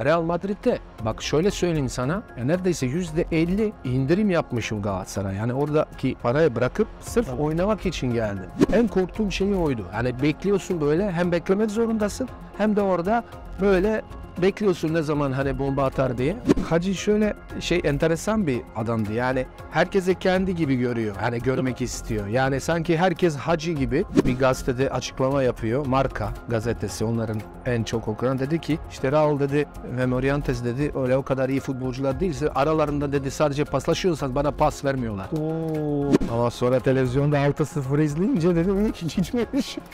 Real Madrid'de bak şöyle söyleyeyim sana ya neredeyse %50 indirim yapmışım Galatasaray. Yani oradaki parayı bırakıp sırf Tabii. oynamak için geldim. En korktuğum şey oydu. Yani bekliyorsun böyle hem beklemek zorundasın hem de orada böyle Bekliyorsun ne zaman hani bomba atar diye. Hacı şöyle şey enteresan bir adamdı. Yani herkese kendi gibi görüyor. Hani görmek istiyor. Yani sanki herkes hacı gibi bir gazetede açıklama yapıyor. Marka gazetesi onların en çok okunan dedi ki işte Raul dedi ve Morientes dedi öyle o kadar iyi futbolcular değilse aralarında dedi sadece paslaşıyorsan bana pas vermiyorlar. Oo. Ama sonra televizyonda 6-0 izleyince dedim hiç içmemiş.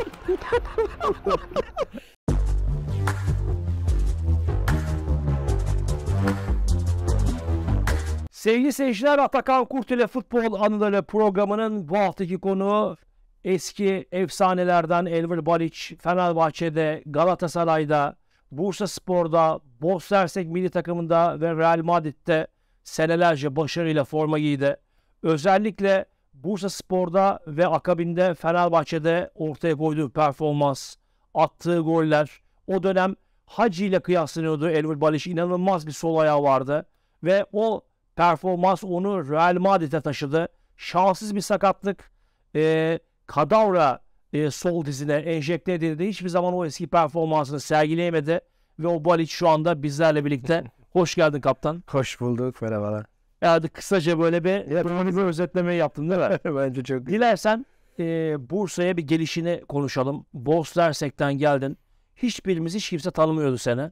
Sevgili seyirciler Atakan Kurt ile Futbol Anıları programının bu haftaki konu eski efsanelerden Elver Balic Fenerbahçe'de, Galatasaray'da, Bursa Spor'da, Bosnersek milli takımında ve Real Madrid'de senelerce başarıyla forma giydi. Özellikle Bursa Spor'da ve akabinde Fenerbahçe'de ortaya koyduğu performans, attığı goller o dönem Hacı ile kıyaslanıyordu. Elver Balic inanılmaz bir sol ayağı vardı ve o Performans onu Real Madrid'e taşıdı. Şanssız bir sakatlık. E, kadavra e, sol dizine enjekte edildi. Hiçbir zaman o eski performansını sergileyemedi. Ve o Balic şu anda bizlerle birlikte. Hoş geldin kaptan. Hoş bulduk. Merhabalar. Yani kısaca böyle bir, evet. bir özetlemeyi yaptım değil mi? Bence çok Dilersen e, Bursa'ya bir gelişini konuşalım. Bos Dersek'ten geldin. Hiçbirimiz hiç kimse tanımıyordu seni.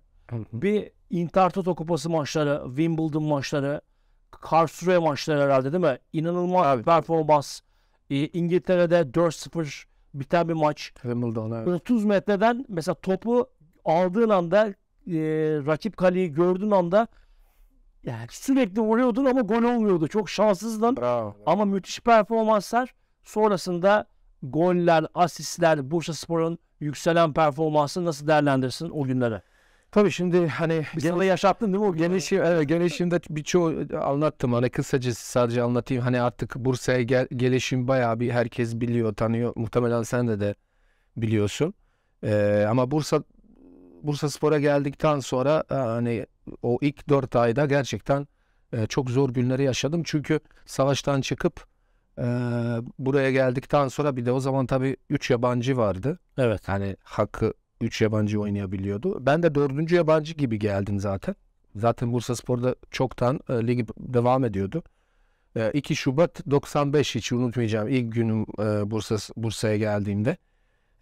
bir Inter-Toto Kupası maçları, Wimbledon maçları, Karlsruhe maçları herhalde değil mi? İnanılmaz evet. performans. Ee, İngiltere'de 4-0 biten bir maç. Wimbledon evet. 30 metreden mesela topu aldığın anda e, rakip kaleyi gördüğün anda yani sürekli vuruyordun ama gol olmuyordu. Çok şanssızdın. Bravo. Ama müthiş performanslar. Sonrasında goller, asistler, Bursa Spor'un yükselen performansı nasıl değerlendirsin o günlere? Tabii şimdi hani biz gene, yaşattın değil mi o genişim, evet, şey? genişimde birçoğu e, anlattım. Hani kısacası sadece anlatayım. Hani artık Bursa'ya gel, gelişim bayağı bir herkes biliyor, tanıyor. Muhtemelen sen de de biliyorsun. Ee, ama Bursa Bursa Spor'a geldikten sonra e, hani o ilk dört ayda gerçekten e, çok zor günleri yaşadım. Çünkü savaştan çıkıp e, buraya geldikten sonra bir de o zaman tabii üç yabancı vardı. Evet. Hani hakkı 3 yabancı oynayabiliyordu. Ben de 4. yabancı gibi geldim zaten. Zaten Bursa Spor'da çoktan e, ligi devam ediyordu. E, 2 Şubat 95 hiç unutmayacağım ilk günüm e, Bursa Bursa'ya geldiğimde.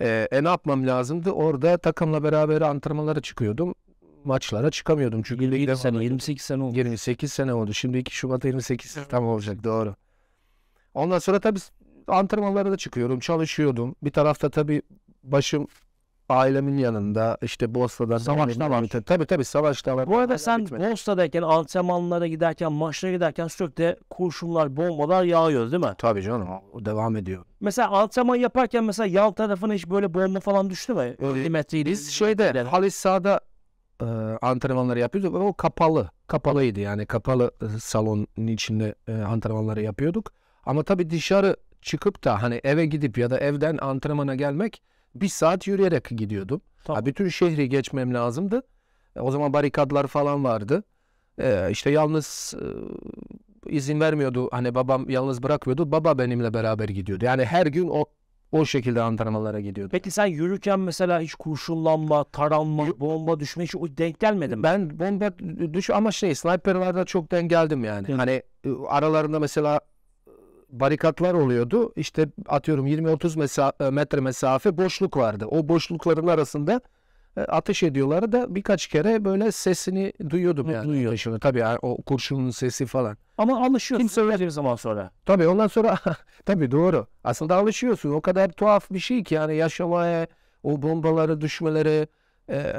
E, e ne yapmam lazımdı? Orada takımla beraber antrenmanlara çıkıyordum. Maçlara çıkamıyordum çünkü 27 sene, 28 sene oldu. 28 sene oldu. Şimdi 2 Şubat 28 tam olacak doğru. Ondan sonra tabii antrenmanlara da çıkıyorum, çalışıyordum. Bir tarafta tabii başım ailemin yanında işte Bosna'da savaşta var. Tabii tabii savaşta var. Bu arada sen bitmedi. Bosna'dayken antrenmanlara giderken maçlara giderken sürekli kurşunlar bombalar yağıyor değil mi? Tabii canım o devam ediyor. Mesela antrenman yaparken mesela yan tarafına hiç böyle bomba falan düştü mü? Öyle, biz de. halı sahada e, antrenmanları yapıyorduk ama o kapalı. Kapalıydı yani kapalı e, salonun içinde e, antrenmanları yapıyorduk. Ama tabii dışarı çıkıp da hani eve gidip ya da evden antrenmana gelmek bir saat yürüyerek gidiyordum. Tamam. Ha, bütün şehri geçmem lazımdı. E, o zaman barikatlar falan vardı. Ee, işte yalnız e, izin vermiyordu. Hani babam yalnız bırakmıyordu. Baba benimle beraber gidiyordu. Yani her gün o o şekilde antrenmanlara gidiyordu. Peki sen yürürken mesela hiç kurşunlanma, taranma, bomba düşme hiç denk gelmedin mi? Ben bomba düş ama şey sniperlarda çok denk geldim yani. Hı. Hani e, aralarında mesela barikatlar oluyordu. İşte atıyorum 20-30 mesa- e, metre mesafe boşluk vardı. O boşlukların arasında e, ateş ediyorlar da birkaç kere böyle sesini duyuyordum yani. Duyuyor. Ateşini. Tabii o kurşunun sesi falan. Ama alışıyorsun. Kimse bir zaman sonra. Tabii ondan sonra tabii doğru. Aslında alışıyorsun. O kadar tuhaf bir şey ki yani yaşamaya o bombaları düşmeleri e, e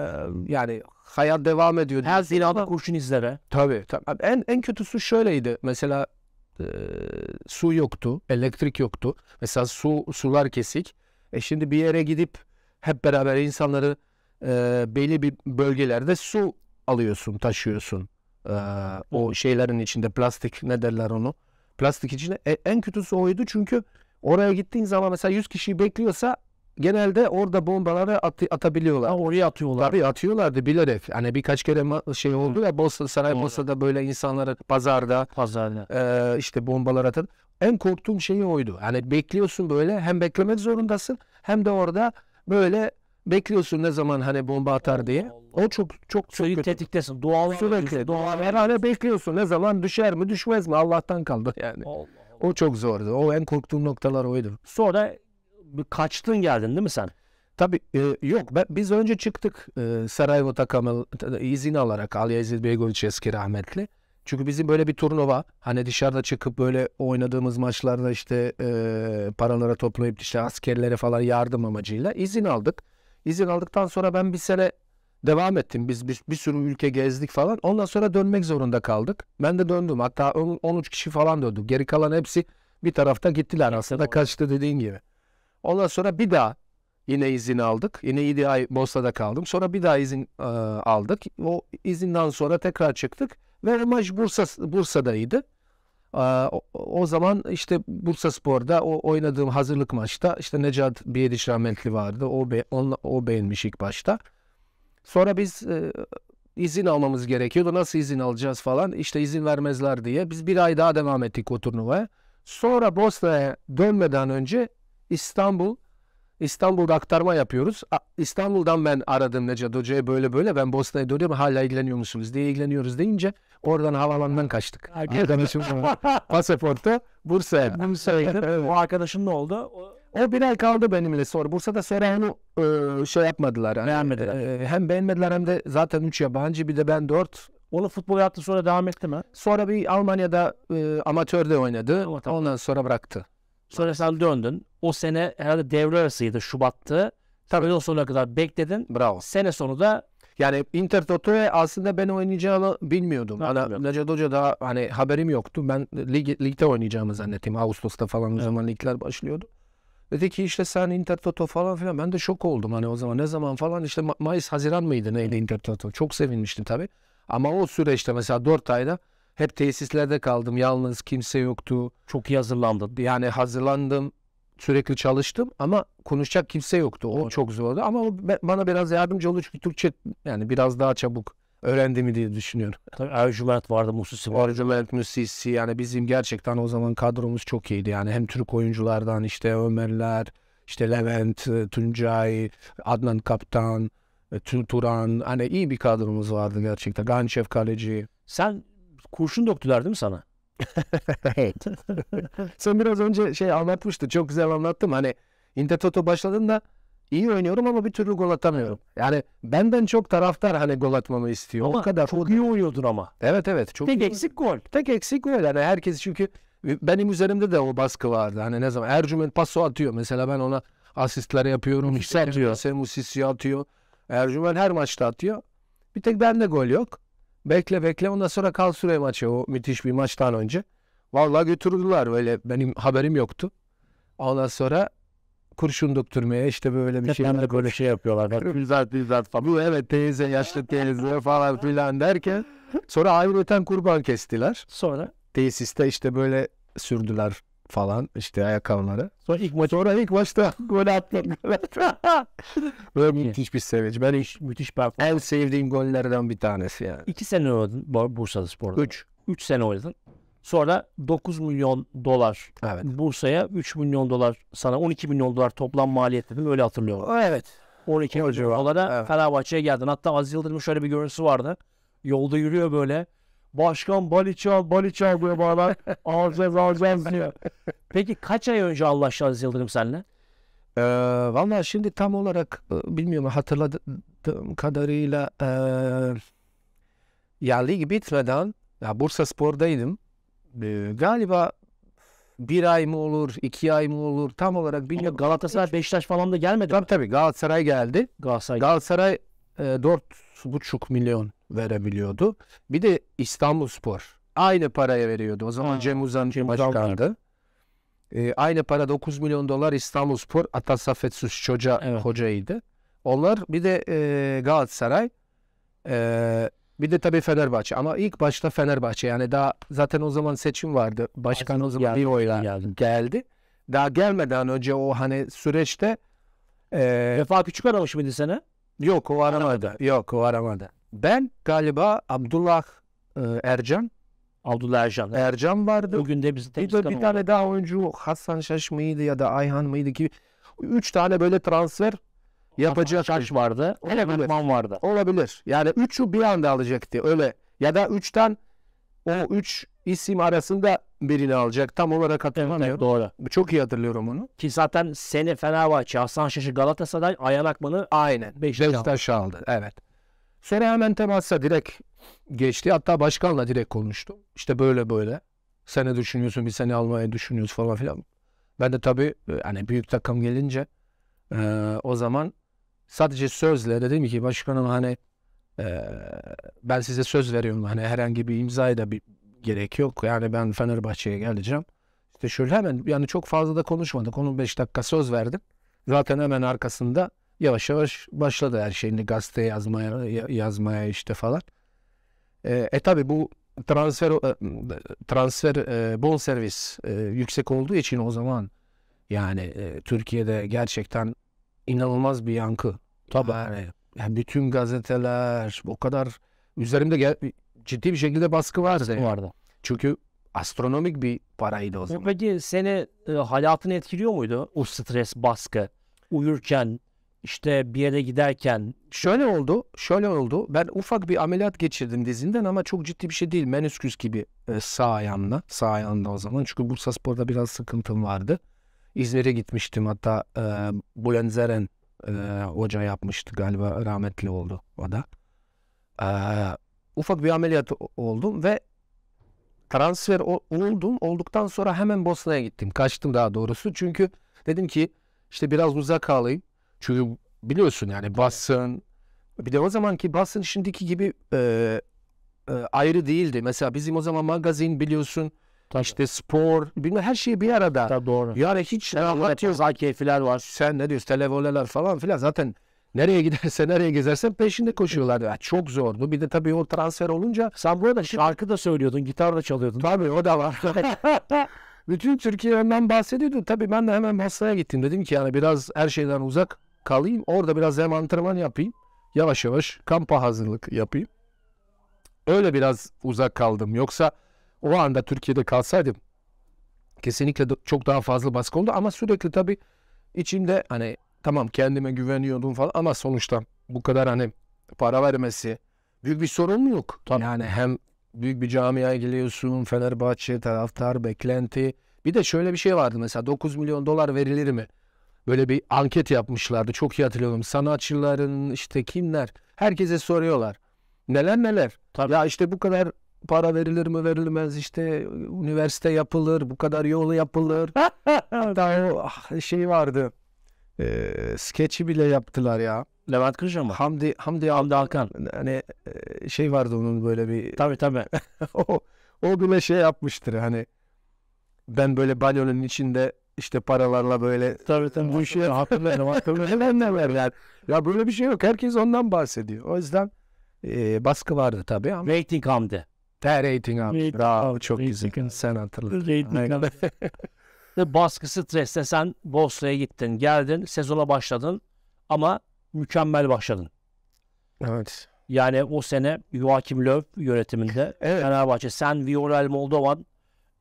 yani hayat devam ediyor. Her zinada kurşun izlere. Tabii tabii. En, en kötüsü şöyleydi. Mesela ee, su yoktu, elektrik yoktu. Mesela su sular kesik. E şimdi bir yere gidip hep beraber insanları e, belli bir bölgelerde su alıyorsun, taşıyorsun. E, o şeylerin içinde plastik ne derler onu? Plastik içine e, en kötüsü oydu çünkü oraya gittiğin zaman mesela 100 kişiyi bekliyorsa genelde orada bombaları at atabiliyorlar. Ha, oraya atıyorlar. Tabii atıyorlardı bilerek. Hani birkaç kere şey oldu ya Bosna Saray Bosna'da böyle insanlara pazarda pazarda e, işte bombalar atın. En korktuğum şey oydu. Hani bekliyorsun böyle hem beklemek zorundasın hem de orada böyle bekliyorsun ne zaman hani bomba atar diye. O çok çok çok kötü. tetiktesin. Doğal sürekli. Doğal herhalde bekliyorsun ne zaman düşer mi düşmez mi Allah'tan kaldı yani. Allah. O çok zordu. O en korktuğum noktalar oydu. Sonra kaçtın geldin değil mi sen? Tabii e, yok ben, biz önce çıktık e, Sarajevo Takamal izin alarak Ali Aziz Beygoviç eski rahmetli. Çünkü bizim böyle bir turnuva hani dışarıda çıkıp böyle oynadığımız maçlarda işte e, paralara toplayıp işte askerlere falan yardım amacıyla izin aldık. İzin aldıktan sonra ben bir sene devam ettim. Biz bir, bir sürü ülke gezdik falan. Ondan sonra dönmek zorunda kaldık. Ben de döndüm. Hatta 13 kişi falan döndü. Geri kalan hepsi bir tarafta gittiler aslında kaçtı dediğin gibi. Ondan sonra bir daha yine izin aldık. Yine 7 ay Bosna'da kaldım. Sonra bir daha izin e, aldık. O izinden sonra tekrar çıktık. Ve maç Bursa, Bursa'daydı. E, o, o zaman işte Bursa Spor'da o oynadığım hazırlık maçta işte Necat Biyediş rahmetli vardı. O, be, onla, o beğenmiş ilk başta. Sonra biz e, izin almamız gerekiyordu. Nasıl izin alacağız falan. İşte izin vermezler diye. Biz bir ay daha devam ettik o turnuvaya. Sonra Bosna'ya dönmeden önce İstanbul İstanbul'da aktarma yapıyoruz. İstanbul'dan ben aradım Necat Hoca'ya böyle böyle ben Bosna'ya dönüyorum hala ilgileniyor musunuz diye ilgileniyoruz deyince oradan havalandan kaçtık. Arkadaşım pasaportu, Bursa'ya. Bursa'ya O arkadaşın ne oldu? O... o bir ay kaldı benimle sonra. Bursa'da Serahan'ı e, şey yapmadılar. Hani, beğenmediler. E, hem beğenmediler hem de zaten 3 yabancı bir de ben 4. Onu futbol yaptı sonra devam etti mi? Sonra bir Almanya'da e, amatörde oynadı. Ama, tamam. Ondan sonra bıraktı. Sonra sen döndün. O sene herhalde devre arasıydı Şubat'tı. Tabii o sonuna kadar bekledin. Bravo. Sene sonu da yani Inter Toto'ya aslında ben oynayacağını bilmiyordum. Ha, hani, Necdet Hoca da hani haberim yoktu. Ben lig, ligde oynayacağımı zannettim. Ağustos'ta falan o zaman ligler başlıyordu. Dedi ki işte sen Inter Toto falan filan. Ben de şok oldum hani o zaman. Ne zaman falan işte Mayıs, Haziran mıydı neydi Inter Toto? Çok sevinmiştim tabii. Ama o süreçte mesela 4 ayda hep tesislerde kaldım. Yalnız kimse yoktu. Çok iyi hazırlandın. Yani hazırlandım. Sürekli çalıştım ama konuşacak kimse yoktu. O evet. çok zordu ama o bana biraz yardımcı oldu çünkü Türkçe yani biraz daha çabuk öğrendiğimi diye düşünüyorum. Tabii Ercüment vardı, Musisi vardı. Ercüment, Musisi yani bizim gerçekten o zaman kadromuz çok iyiydi. Yani hem Türk oyunculardan işte Ömerler, işte Levent, e, Tuncay, Adnan Kaptan, e, Turan hani iyi bir kadromuz vardı gerçekten. Gançev Kaleci. Sen kurşun döktüler değil mi sana? evet. Sen biraz önce şey anlatmıştın. Çok güzel anlattım. Hani Intertoto başladığında iyi oynuyorum ama bir türlü gol atamıyorum. Yani benden çok taraftar hani gol atmamı istiyor. Ama o kadar. Çok iyi oynuyordun ama. Evet evet. Çok Tek iyi. eksik gol. Tek eksik gol. Yani herkes çünkü benim üzerimde de o baskı vardı. Hani ne zaman Ercüment paso atıyor. Mesela ben ona asistler yapıyorum. İşte atıyor. Musisi atıyor. Ercüment her maçta atıyor. Bir tek bende gol yok. Bekle bekle ondan sonra kal süre maçı o müthiş bir maçtan önce. Vallahi götürdüler böyle benim haberim yoktu. Ondan sonra kurşun döktürmeye işte böyle bir şeyler böyle şey yapıyorlar. Bak Gülzar Gülzar falan. Bu evet teyze yaşlı teyze falan filan derken sonra Ayvur Öten kurban kestiler. Sonra? Tesiste işte böyle sürdüler falan işte ayakkabıları. Sonra ilk maç sonra ilk maçta gol attım. Böyle müthiş bir sevinç. Ben hiç müthiş performans. En sevdiğim gollerden bir tanesi yani. İki sene oynadın Bursa'da Spor'da. Üç. Üç sene oynadın. Sonra 9 milyon dolar evet. Bursa'ya 3 milyon dolar sana 12 milyon dolar toplam maliyet dedim öyle hatırlıyorum. Evet. 12 milyon dolara evet. Fenerbahçe'ye geldin. Hatta Aziz Yıldırım'ın şöyle bir görüntüsü vardı. Yolda yürüyor böyle Başkan Baliçi al, Baliçi al buraya bağlar. alacağız, alacağız diyor. Peki kaç ay önce anlaştı Aziz Yıldırım seninle? Ee, Valla şimdi tam olarak e, bilmiyorum hatırladığım kadarıyla e, ya lig bitmeden ya Bursa Spor'daydım. Ee, galiba bir ay mı olur, iki ay mı olur tam olarak bilmiyorum. Ama Galatasaray, Beşiktaş falan da gelmedi. Tabii mi? tabii Galatasaray geldi. Galatasaray. Galatasaray e, dört e, buçuk milyon verebiliyordu. Bir de İstanbulspor aynı paraya veriyordu. O zaman ha. Cem Uzan Cem başkandı. E, aynı para 9 milyon dolar İstanbulspor Spor Atasafet Suç Çoca evet. hocaydı. Onlar bir de e, Galatasaray e, bir de tabii Fenerbahçe ama ilk başta Fenerbahçe yani daha zaten o zaman seçim vardı. Başkan Aslında o zaman geldi, bir oyla geldi. geldi. Daha gelmeden önce o hani süreçte e, Vefa Küçük aramış mıydı seni? Yok o aramadı. aramadı. Yok o aramadı. Ben galiba Abdullah e, Ercan Abdullah Ercan. Ercan vardı. Bugün de bizi bir, de, bir tane daha oyuncu Hasan Şaş mıydı ya da Ayhan mıydı ki Üç tane böyle transfer yapacak. Hasan Şaş vardı. Eleman vardı. Olabilir. Yani üçü bir anda alacaktı. Öyle ya da üçten o üç isim arasında birini alacak. Tam olarak hatırlamıyorum. Evet, doğru. Çok iyi hatırlıyorum onu. Ki zaten sene Fenerbahçe, Hasan Şaş'ı Galatasaray, Ayhan Akman'ı Aynen. Beşiktaş aldı. Evet. Sonra hemen temasla direkt geçti. Hatta başkanla direkt konuştum. İşte böyle böyle. Sen ne düşünüyorsun? Biz seni almayı düşünüyoruz falan filan. Ben de tabii e, hani büyük takım gelince e, o zaman sadece sözle dedim ki başkanım hani e, ben size söz veriyorum hani herhangi bir imzaya da bir gerek yok. Yani ben Fenerbahçe'ye geleceğim. İşte şöyle hemen yani çok fazla da konuşmadık. 15 dakika söz verdim. Zaten hemen arkasında yavaş yavaş başladı her şeyini gazete yazmaya, yazmaya işte falan. E, e tabi bu transfer e, transfer e, bol servis e, yüksek olduğu için o zaman yani e, Türkiye'de gerçekten inanılmaz bir yankı. Tabii. Yani, yani bütün gazeteler o kadar üzerimde gel, ciddi bir şekilde baskı vardı. Vardı. Çünkü astronomik bir paraydı o zaman. Peki seni e, hayatını etkiliyor muydu o stres, baskı? Uyurken, işte bir yere giderken şöyle oldu şöyle oldu ben ufak bir ameliyat geçirdim dizinden ama çok ciddi bir şey değil menisküs gibi e, sağ ayağımda sağ ayağımda o zaman çünkü Bursa Spor'da biraz sıkıntım vardı İzmir'e gitmiştim hatta e, Bülent Zeren e, hoca yapmıştı galiba rahmetli oldu o da e, ufak bir ameliyat oldum ve transfer oldum olduktan sonra hemen Bosna'ya gittim kaçtım daha doğrusu çünkü dedim ki işte biraz uzak kalayım çünkü biliyorsun yani basın bir de o zamanki basın şimdiki gibi e, e, ayrı değildi. Mesela bizim o zaman magazin biliyorsun Tabii. işte spor bilmem her şey bir arada. Tabii doğru. Yani hiç rahat yok. Pazar keyfiler var. Sen ne diyorsun televoleler falan filan zaten Nereye giderse nereye gezersen peşinde koşuyorlardı. Yani çok zordu. Bir de tabii o transfer olunca sen burada şarkı da söylüyordun, gitar da çalıyordun. Tabii o da var. Bütün Türkiye'den benden bahsediyordu. Tabii ben de hemen hastaya gittim. Dedim ki yani biraz her şeyden uzak kalayım. Orada biraz hem antrenman yapayım. Yavaş yavaş kampa hazırlık yapayım. Öyle biraz uzak kaldım. Yoksa o anda Türkiye'de kalsaydım kesinlikle çok daha fazla baskı oldu. Ama sürekli tabii içimde hani tamam kendime güveniyordum falan ama sonuçta bu kadar hani para vermesi büyük bir sorun mu yok? Tabii. Yani hem büyük bir camiye geliyorsun Fenerbahçe taraftar beklenti. Bir de şöyle bir şey vardı mesela 9 milyon dolar verilir mi? böyle bir anket yapmışlardı. Çok iyi hatırlıyorum. Sanatçıların işte kimler? Herkese soruyorlar. Neler neler. Tabii. Ya işte bu kadar para verilir mi verilmez işte üniversite yapılır bu kadar yolu yapılır. Hatta o ah, şey vardı. E, skeçi bile yaptılar ya. Levent Kırca mı? Hamdi, Hamdi, Hamdi Hakan. Hani şey vardı onun böyle bir... Tabii tabii. o, o bile şey yapmıştır hani ben böyle balonun içinde işte paralarla böyle tabii, tabii, bu işi hatırlarım hatırlarım neler Ya böyle bir şey yok. Herkes ondan bahsediyor. O yüzden e, baskı vardı tabii ama. Rating hamdi. Ter rating hamdi. Bravo çok güzel. Sen hatırladın. Rating hamdi. baskı stresle sen Bosna'ya gittin, geldin, sezona başladın ama mükemmel başladın. Evet. Yani o sene Joachim Löw yönetiminde evet. Fenerbahçe, sen Viorel Moldovan,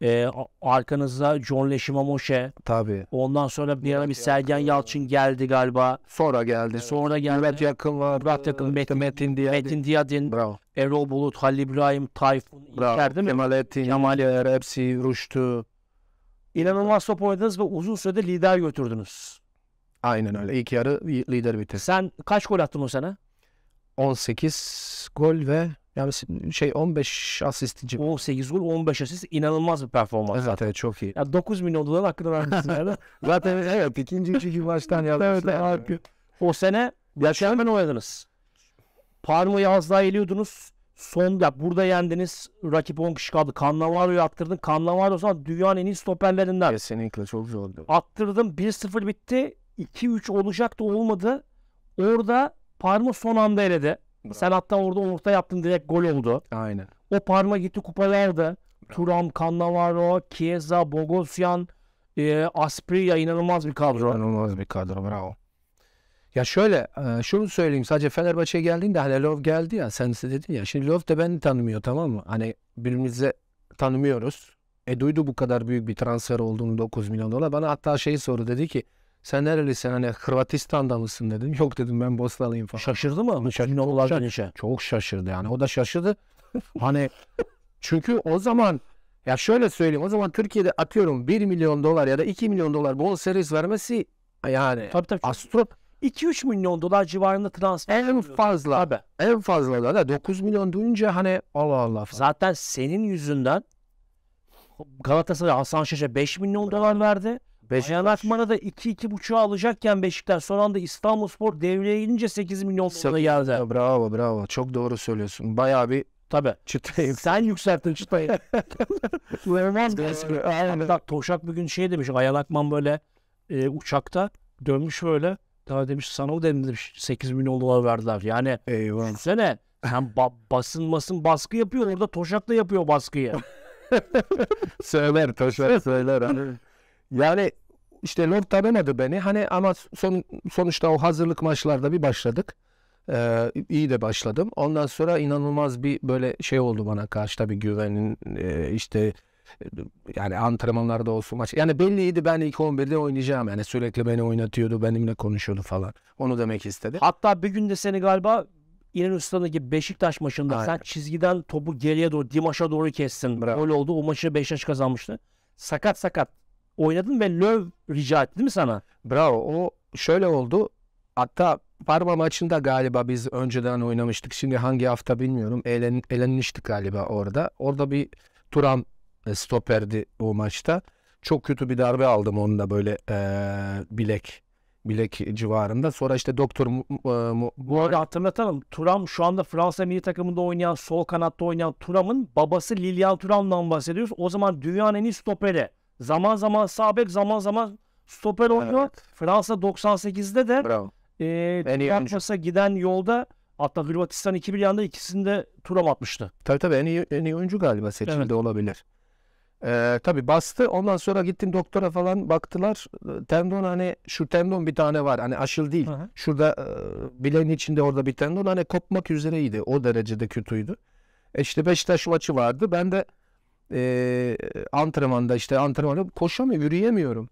e, arkanızda John Leşimamoshe. Tabii. Ondan sonra bir ara bir Sergen Yalçın geldi galiba. Sonra geldi. Sonra geldi. Mehmet Yakın var. Murat Yakın, Metin, Metin Diyadin. Metin Diyadin. Bravo. Erol Bulut, Halil İbrahim, Tayfun, İlker değil mi? Kemal Ettin, Kemal Yer, hepsi, Rüştü. İnanılmaz top oynadınız ve uzun sürede lider götürdünüz. Aynen öyle. İlk yarı lider bitirdi. Sen kaç gol attın o sene? 18 gol ve yani şey 15 asistci. 18 gol 15 asist inanılmaz bir performans. Evet, evet çok iyi. Ya 9 milyon dolar hakkını vermişsin herhalde. zaten evet ikinci üçüncü maçtan yazmışlar. evet, evet. O sene mükemmel oynadınız. Parma'yı az daha eliyordunuz. Son ya burada yendiniz. Rakip 10 kişi kaldı. Cannavaro'yu attırdın. Cannavaro sana dünyanın en iyi stoperlerinden. Kesinlikle çok zordu. Attırdın 1-0 bitti. 2-3 olacak da olmadı. Orada Parma son anda eledi. Bravo. Sen hatta orada orta yaptın direkt gol oldu. Aynen. O parma gitti kupalarda. Turam, Cannavaro, Chiesa, Bogosyan, e, Asprilla inanılmaz bir kadro. İnanılmaz bir kadro bravo. Ya şöyle e, şunu söyleyeyim sadece Fenerbahçe'ye geldiğinde hani Love geldi ya sen size dedin ya şimdi Love de beni tanımıyor tamam mı? Hani birbirimizi tanımıyoruz. E duydu bu kadar büyük bir transfer olduğunu 9 milyon dolar. Bana hatta şey soru dedi ki sen nerelisin hani Hırvatistan'da mısın dedim. Yok dedim ben Bosnalıyım falan. Şaşırdı mı? Şaşırdı. Çok, şaşırdı. çok şaşırdı yani. O da şaşırdı. hani çünkü o zaman ya şöyle söyleyeyim. O zaman Türkiye'de atıyorum 1 milyon dolar ya da 2 milyon dolar bol servis vermesi yani tabii, tabii. astro 2-3 milyon dolar civarında transfer. En fazla. Tabii. En fazla da, da 9 milyon duyunca hani Allah Allah. Falan. Zaten senin yüzünden Galatasaray Hasan Şaş'a 5 milyon dolar verdi. Beşiktaş Akman'a da 2-2.5'a alacakken Beşiktaş son anda İstanbulspor devreye girince 8 milyon lira geldi. Bravo bravo. Çok doğru söylüyorsun. Bayağı bir Tabi. Çıtayı. Sen yükselttin çıtayı. Vermez Bak bir gün şey demiş. Ayhan Akman böyle e, uçakta dönmüş böyle. Daha demiş sana o demiş 8 milyon dolar verdiler. Yani Eyvah. düşünsene sen ba- basın basın baskı yapıyor. Orada Toşak da yapıyor baskıyı. söyler Toşak söyler. Yani işte Lord denemedi beni. Hani ama son, sonuçta o hazırlık maçlarda bir başladık. Ee, iyi de başladım. Ondan sonra inanılmaz bir böyle şey oldu bana karşı tabii güvenin e, işte yani antrenmanlarda olsun maç. Yani belliydi ben ilk 11'de oynayacağım. Yani sürekli beni oynatıyordu, benimle konuşuyordu falan. Onu demek istedi. Hatta bir gün de seni galiba İnan Usta'daki Beşiktaş maçında Aynen. sen çizgiden topu geriye doğru Dimaş'a doğru kessin. Bravo. Öyle oldu. O maçı Beşiktaş kazanmıştı. Sakat sakat oynadın ve löv rica etti değil mi sana? Bravo. O şöyle oldu. Hatta Parma maçında galiba biz önceden oynamıştık. Şimdi hangi hafta bilmiyorum. Eğlen, eğlenmiştik galiba orada. Orada bir Turan e, stoperdi o maçta. Çok kötü bir darbe aldım da böyle ee, bilek bilek civarında. Sonra işte Doktor e, Bu arada hatırlatalım. Turam şu anda Fransa milli takımında oynayan, sol kanatta oynayan Turam'ın babası Lilian Turam'dan bahsediyoruz. O zaman dünyanın en iyi stoperi. Zaman zaman sağ bek, zaman zaman stoper oynuyor. Evet. Fransa 98'de de Bravo. e, Kampas'a giden yolda hatta Hırvatistan 2-1 yanında ikisini de turam atmıştı. Tabii tabii en iyi, en iyi oyuncu galiba seçildi evet. olabilir. Ee, tabii bastı. Ondan sonra gittim doktora falan baktılar. Tendon hani şu tendon bir tane var. Hani aşıl değil. hı Şurada e, bileğin içinde orada bir tendon hani kopmak üzereydi. O derecede kötüydü. E işte Beşiktaş maçı vardı. Ben de e, antrenmanda işte antrenmanda koşamıyorum, yürüyemiyorum.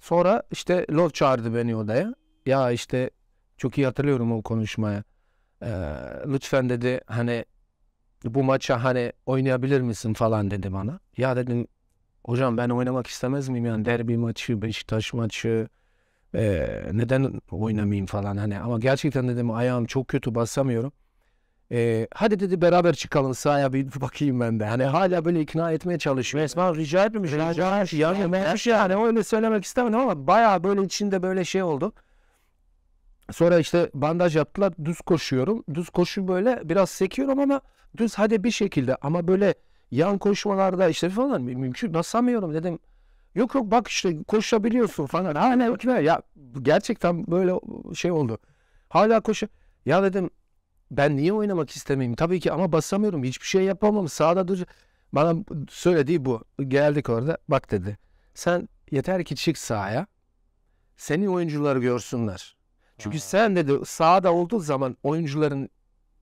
Sonra işte Lov çağırdı beni odaya. Ya işte çok iyi hatırlıyorum o konuşmaya. Ee, lütfen dedi hani bu maça hani oynayabilir misin falan dedi bana. Ya dedim hocam ben oynamak istemez miyim yani derbi maçı, Beşiktaş maçı e, neden oynamayayım falan hani ama gerçekten dedim ayağım çok kötü basamıyorum. Ee, hadi dedi beraber çıkalım sahaya bir bakayım ben de. Hani hala böyle ikna etmeye çalışıyor. Resmen rica etmemiş. Rica, rica etmiş. Yani, her şey öyle söylemek istemedim ama baya böyle içinde böyle şey oldu. Sonra işte bandaj yaptılar. Düz koşuyorum. Düz koşu böyle biraz sekiyorum ama düz hadi bir şekilde ama böyle yan koşmalarda işte falan mümkün nasıl sanmıyorum dedim. Yok yok bak işte koşabiliyorsun falan. Hala ya gerçekten böyle şey oldu. Hala koşu. Ya dedim ben niye oynamak istemeyeyim? Tabii ki ama basamıyorum. Hiçbir şey yapamam. Sağda dur. Bana söylediği bu. Geldik orada. Bak dedi. Sen yeter ki çık sahaya. Seni oyuncuları görsünler. Çünkü Aa. sen dedi sahada olduğu zaman oyuncuların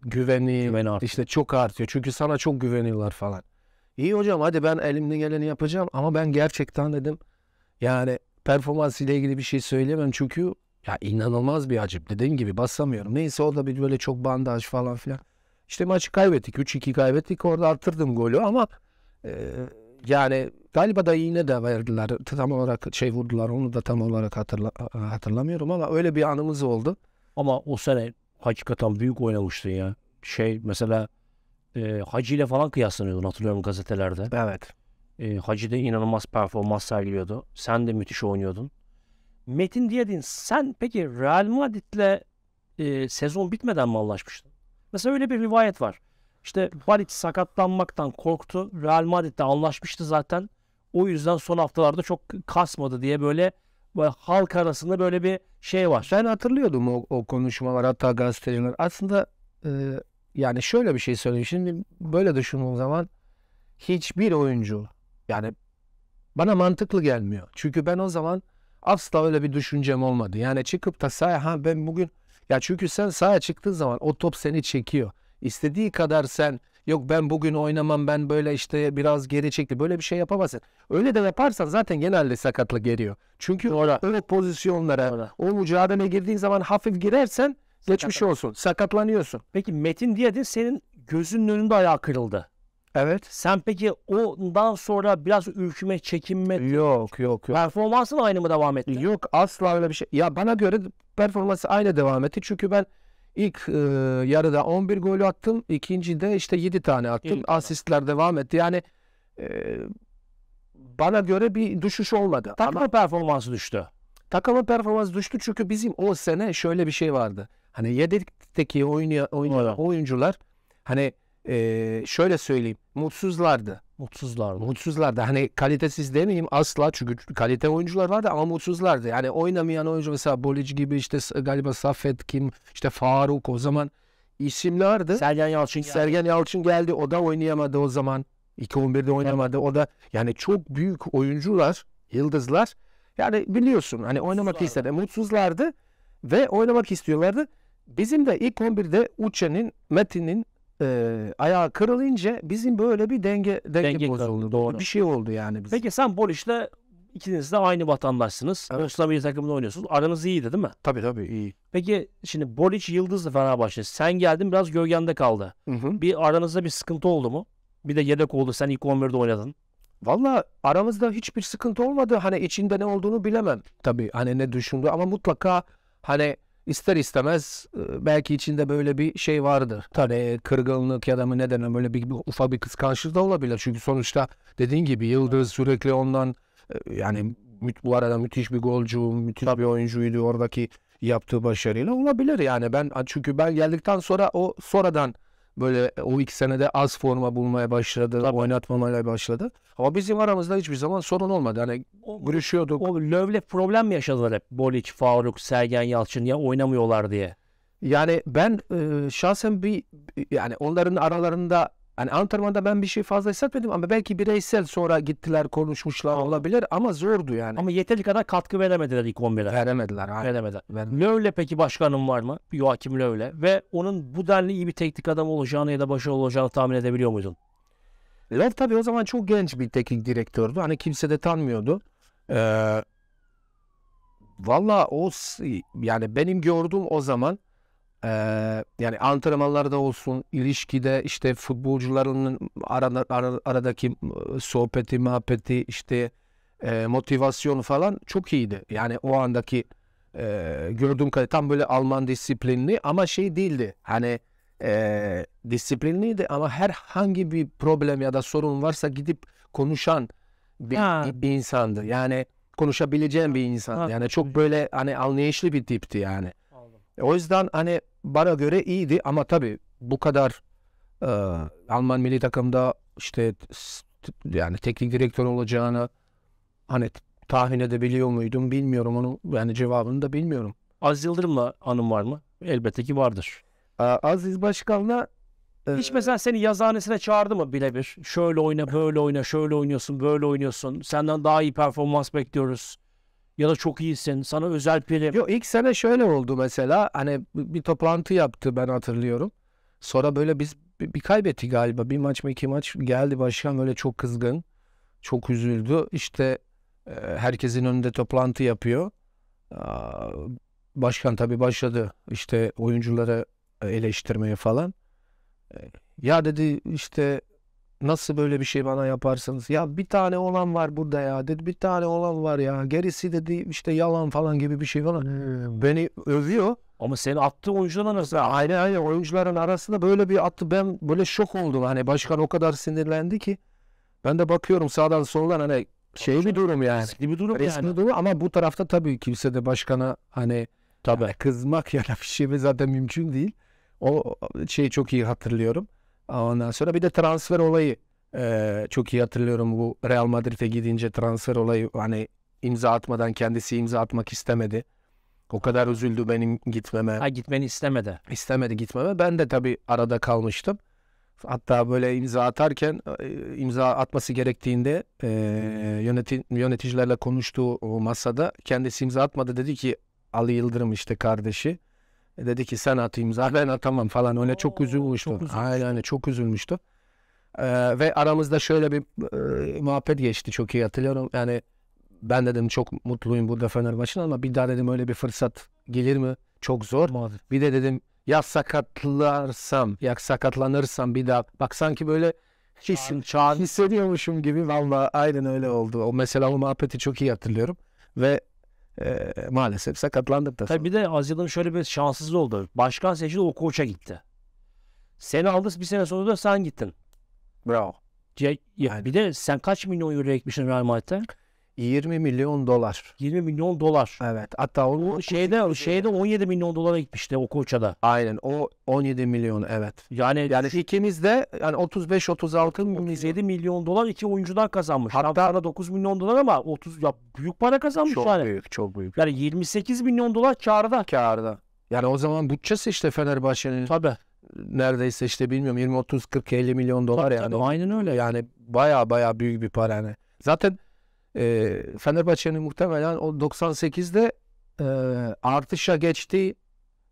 güveni Güven işte çok artıyor. Çünkü sana çok güveniyorlar falan. İyi hocam hadi ben elimden geleni yapacağım ama ben gerçekten dedim yani performans ile ilgili bir şey söylemem çünkü ya inanılmaz bir acip. Dediğim gibi basamıyorum. Neyse o da bir böyle çok bandaj falan filan. İşte maçı kaybettik. 3-2 kaybettik. Orada attırdım golü ama e, yani galiba da iğne de verdiler. Tam olarak şey vurdular. Onu da tam olarak hatırla, hatırlamıyorum ama öyle bir anımız oldu. Ama o sene hakikaten büyük oynamıştın ya. Şey mesela e, Hacı ile falan kıyaslanıyordun hatırlıyorum gazetelerde. Evet. E, Hacı de inanılmaz performans sergiliyordu. Sen de müthiş oynuyordun. Metin Diyadin sen peki Real Madrid'le e, sezon bitmeden mi anlaşmıştın? Mesela öyle bir rivayet var. İşte Balic sakatlanmaktan korktu. Real Madrid'le anlaşmıştı zaten. O yüzden son haftalarda çok kasmadı diye böyle, böyle halk arasında böyle bir şey var. Ben hatırlıyordum o, o konuşmalar hatta gazeteciler. Aslında e, yani şöyle bir şey söyleyeyim. Şimdi böyle düşündüğüm zaman hiçbir oyuncu yani bana mantıklı gelmiyor. Çünkü ben o zaman Asla öyle bir düşüncem olmadı. Yani çıkıp da sahaya ha ben bugün ya çünkü sen sahaya çıktığın zaman o top seni çekiyor. İstediği kadar sen yok ben bugün oynamam ben böyle işte biraz geri çekti. Böyle bir şey yapamazsın. Öyle de yaparsan zaten genelde sakatlık geliyor. Çünkü Doğru. öyle pozisyonlara Doğru. o mücadele girdiğin zaman hafif girersen Sakatlan. geçmiş olsun. Sakatlanıyorsun. Peki Metin Diyadin senin gözünün önünde ayağı kırıldı. Evet. Sen peki ondan sonra biraz ürküme, çekinme Yok yok yok. performansın aynı mı devam etti? Yok asla öyle bir şey. Ya bana göre performansı aynı devam etti. Çünkü ben ilk e, yarıda 11 golü attım. İkincide işte 7 tane attım. Yedi tane. Asistler devam etti. Yani e, bana göre bir düşüş olmadı. Takma Ama performansı düştü. takımın performansı düştü. Çünkü bizim o sene şöyle bir şey vardı. Hani yedekteki oynayan, oynayan oyuncular hani e, şöyle söyleyeyim mutsuzlardı. Mutsuzlardı. Mutsuzlardı. Hani kalitesiz demeyeyim asla çünkü kalite oyuncular vardı ama mutsuzlardı. Yani oynamayan oyuncu mesela Bolic gibi işte galiba Safet kim işte Faruk o zaman isimlerdi. Sergen Yalçın geldi. Sergen Yalçın geldi o da oynayamadı o zaman. 2-11'de oynamadı o da yani çok büyük oyuncular yıldızlar yani biliyorsun hani oynamak istedi mutsuzlardı ve oynamak istiyorlardı. Bizim de ilk 11'de Uçen'in, Metin'in, e, ayağı kırılınca bizim böyle bir denge denge, denge bozuldu. Doğru. Bir şey oldu yani. Bizim. Peki sen Bolic'le ikiniz de aynı vatandaşsınız. Evet. bir takımda oynuyorsunuz. Aranız iyiydi değil mi? Tabii tabii iyi. Peki şimdi Bolic Yıldız'la Fenerbahçe. Sen geldin biraz gölgende kaldı. Hı hı. Bir aranızda bir sıkıntı oldu mu? Bir de yedek oldu. Sen ilk 11'de oynadın. Valla aramızda hiçbir sıkıntı olmadı. Hani içinde ne olduğunu bilemem. Tabii hani ne düşündü ama mutlaka hani ister istemez e, belki içinde böyle bir şey vardır. Tabii kırgınlık ya da mı neden denen böyle bir, bir ufak bir kıskançlık da olabilir. Çünkü sonuçta dediğin gibi Yıldız sürekli ondan e, yani bu arada müthiş bir golcü, müthiş bir oyuncuydu oradaki yaptığı başarıyla olabilir yani ben çünkü ben geldikten sonra o sonradan böyle e, o iki senede az forma bulmaya başladı, Tabii. oynatmamaya başladı. Ama bizim aramızda hiçbir zaman sorun olmadı. Hani o, görüşüyorduk. O Löv'le problem mi yaşadılar hep? Boliç, Faruk, Sergen Yalçın ya oynamıyorlar diye. Yani ben e, şahsen bir yani onların aralarında Hani Antrenmanda ben bir şey fazla hissetmedim ama belki bireysel sonra gittiler konuşmuşlar olabilir ama zordu yani. Ama yeteri kadar katkı veremediler ilk 11'e. Veremediler. ha. Veremediler. Veremediler. Löw'le peki başkanım var mı? Joachim Löw'le. Ve onun bu denli iyi bir teknik adam olacağını ya da başarılı olacağını tahmin edebiliyor muydun? Löw tabii o zaman çok genç bir teknik direktördü. Hani kimse de tanmıyordu. Ee, Valla o yani benim gördüğüm o zaman ee, yani antrenmanlarda olsun, ilişkide işte futbolcuların arada, aradaki sohbeti, muhabbeti, işte e, motivasyon falan çok iyiydi. Yani o andaki e, gördüğüm kadarıyla tam böyle Alman disiplinli ama şey değildi. Hani e, disiplinliydi ama herhangi bir problem ya da sorun varsa gidip konuşan bir, ha. bir insandı. Yani konuşabileceğim bir insan. Yani çok böyle hani anlayışlı bir tipti yani. O yüzden hani bana göre iyiydi ama tabii bu kadar e, Alman milli takımda işte yani teknik direktör olacağını hani tahmin edebiliyor muydum bilmiyorum onu yani cevabını da bilmiyorum. Az Yıldırım'la anım var mı? Elbette ki vardır. Aziz Başkan'la e... hiç mesela seni yazıhanesine çağırdı mı bilebilir? Şöyle oyna, böyle oyna, şöyle oynuyorsun, böyle oynuyorsun. Senden daha iyi performans bekliyoruz ya da çok iyisin sana özel prim. Yok ilk sene şöyle oldu mesela hani bir toplantı yaptı ben hatırlıyorum. Sonra böyle biz bir, bir kaybetti galiba bir maç mı iki maç geldi başkan böyle çok kızgın çok üzüldü işte e, herkesin önünde toplantı yapıyor. Başkan tabii başladı işte oyunculara eleştirmeye falan. E, ya dedi işte Nasıl böyle bir şey bana yaparsınız? Ya bir tane olan var burada ya dedi. Bir tane olan var ya. Gerisi dedi işte yalan falan gibi bir şey falan. Hmm. Beni övüyor. Ama seni attı oyuncuların arasında. Aynen aynen oyuncuların arasında böyle bir attı. Ben böyle şok oldum. Hani başkan o kadar sinirlendi ki. Ben de bakıyorum sağdan soldan hani şey Başka, bir durum yani. Riskli bir durum Riskli yani. durum ama bu tarafta tabii kimse de başkana hani tabii. Yani kızmak ya da bir şey zaten mümkün değil. O şeyi çok iyi hatırlıyorum. Ondan sonra bir de transfer olayı. Ee, çok iyi hatırlıyorum bu Real Madrid'e gidince transfer olayı hani imza atmadan kendisi imza atmak istemedi. O kadar üzüldü benim gitmeme. Ha gitmeni istemedi. İstemedi gitmeme. Ben de tabii arada kalmıştım. Hatta böyle imza atarken imza atması gerektiğinde e, yöneti, yöneticilerle konuştuğu o masada kendisi imza atmadı dedi ki Ali Yıldırım işte kardeşi e, dedi ki sen at imza ben atamam falan. Öyle çok üzülmüştü. Aynen, çok üzülmüştü. Ee, ve aramızda şöyle bir e, muhabbet geçti çok iyi hatırlıyorum. Yani ben dedim çok mutluyum burada Fenerbahçe'nin ama bir daha dedim öyle bir fırsat gelir mi? Çok zor. Maalesef. Bir de dedim ya sakatlarsam ya sakatlanırsam bir daha bak sanki böyle his, hissediyormuşum gibi valla aynen öyle oldu. O mesela o muhabbeti çok iyi hatırlıyorum. Ve e, maalesef sakatlandık da. Tabii bir de Azil'in şöyle bir şanssız oldu. Başkan seçildi o koça gitti. Seni aldı bir sene sonra da sen gittin. Bravo. Ya, ya bir de sen kaç milyon euro ekmişsin Real Madrid'e? 20 milyon dolar. 20 milyon dolar. Evet. Hatta onu şeyde şeyde 17 milyon dolara gitmişti o koçada. Aynen. O 17 milyon evet. Yani yani ikimiz de yani 35 36 37 milyon dolar iki oyuncudan kazanmış. Hatta Şampiyona 9 milyon dolar ama 30 ya büyük para kazanmış çok yani. büyük, çok büyük. Yani 28 milyon dolar kârda. Kârda. Yani o zaman bütçesi işte Fenerbahçe'nin. Tabii neredeyse işte bilmiyorum 20 30 40 50 milyon dolar tabii, yani. Tabii. Aynen öyle. Yani baya baya büyük bir para yani. Zaten e, Fenerbahçe'nin muhtemelen o 98'de e, artışa geçtiği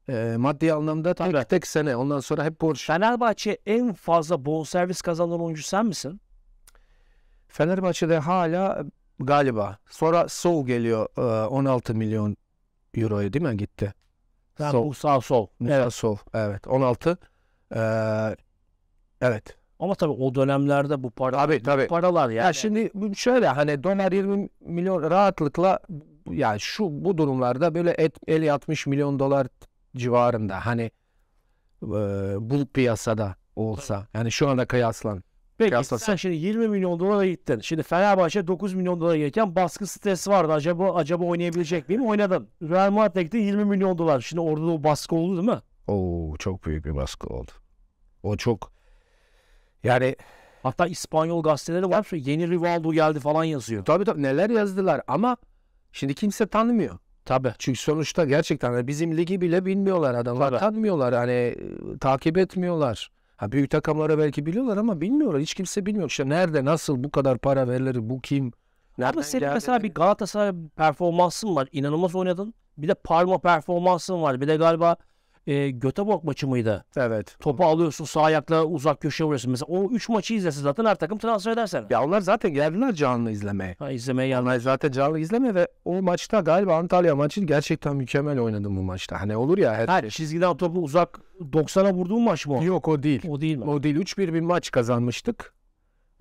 e, maddi anlamda tek Tabii. tek sene. Ondan sonra hep borç. Fenerbahçe en fazla bonservis kazanan oyuncu sen misin? Fenerbahçe'de hala e, galiba. Sonra Sol geliyor e, 16 milyon euroya değil mi gitti? Ha, Sol. Musa Sol. Musa evet. Sol. Evet 16. Ee, evet. Ama tabii o dönemlerde bu para tabii, tabii. Bu paralar yani. Ya şimdi şöyle hani dolar 20 milyon rahatlıkla yani şu bu durumlarda böyle et, 50 60 milyon dolar civarında hani e, bu piyasada olsa yani şu anda kıyaslan. Peki kıyaslan. sen şimdi 20 milyon dolara gittin. Şimdi Fenerbahçe 9 milyon dolara gelirken baskı stres vardı. Acaba acaba oynayabilecek miyim? Oynadın. Real Madrid'e gitti 20 milyon dolar. Şimdi orada da o baskı oldu değil mi? Oo çok büyük bir baskı oldu. O çok yani hatta İspanyol gazeteleri var. Yeni Rivaldo geldi falan yazıyor. Tabii tabii neler yazdılar ama şimdi kimse tanımıyor. Tabii. Çünkü sonuçta gerçekten hani bizim ligi bile bilmiyorlar adamlar. Tabii. Tanımıyorlar hani ıı, takip etmiyorlar. Ha büyük takımlara belki biliyorlar ama bilmiyorlar. Hiç kimse bilmiyor. İşte nerede nasıl bu kadar para verilir bu kim? Nereden ama senin mesela bir Galatasaray performansın var. İnanılmaz oynadın. Bir de Parma performansın var. Bir de galiba e, Göteborg maçı mıydı? Evet. Topu alıyorsun sağ ayakla uzak köşeye vuruyorsun. Mesela o 3 maçı izlese zaten her takım transfer edersen. Ya onlar zaten geldiler canlı izlemeye. Ha izlemeye geldiler. Onlar zaten canlı izlemeye ve o maçta galiba Antalya maçı gerçekten mükemmel oynadım bu maçta. Hani olur ya. Her, her çizgiden topu uzak 90'a vurduğun maç mı? Yok o değil. O değil mi? O değil. 3-1 bir maç kazanmıştık.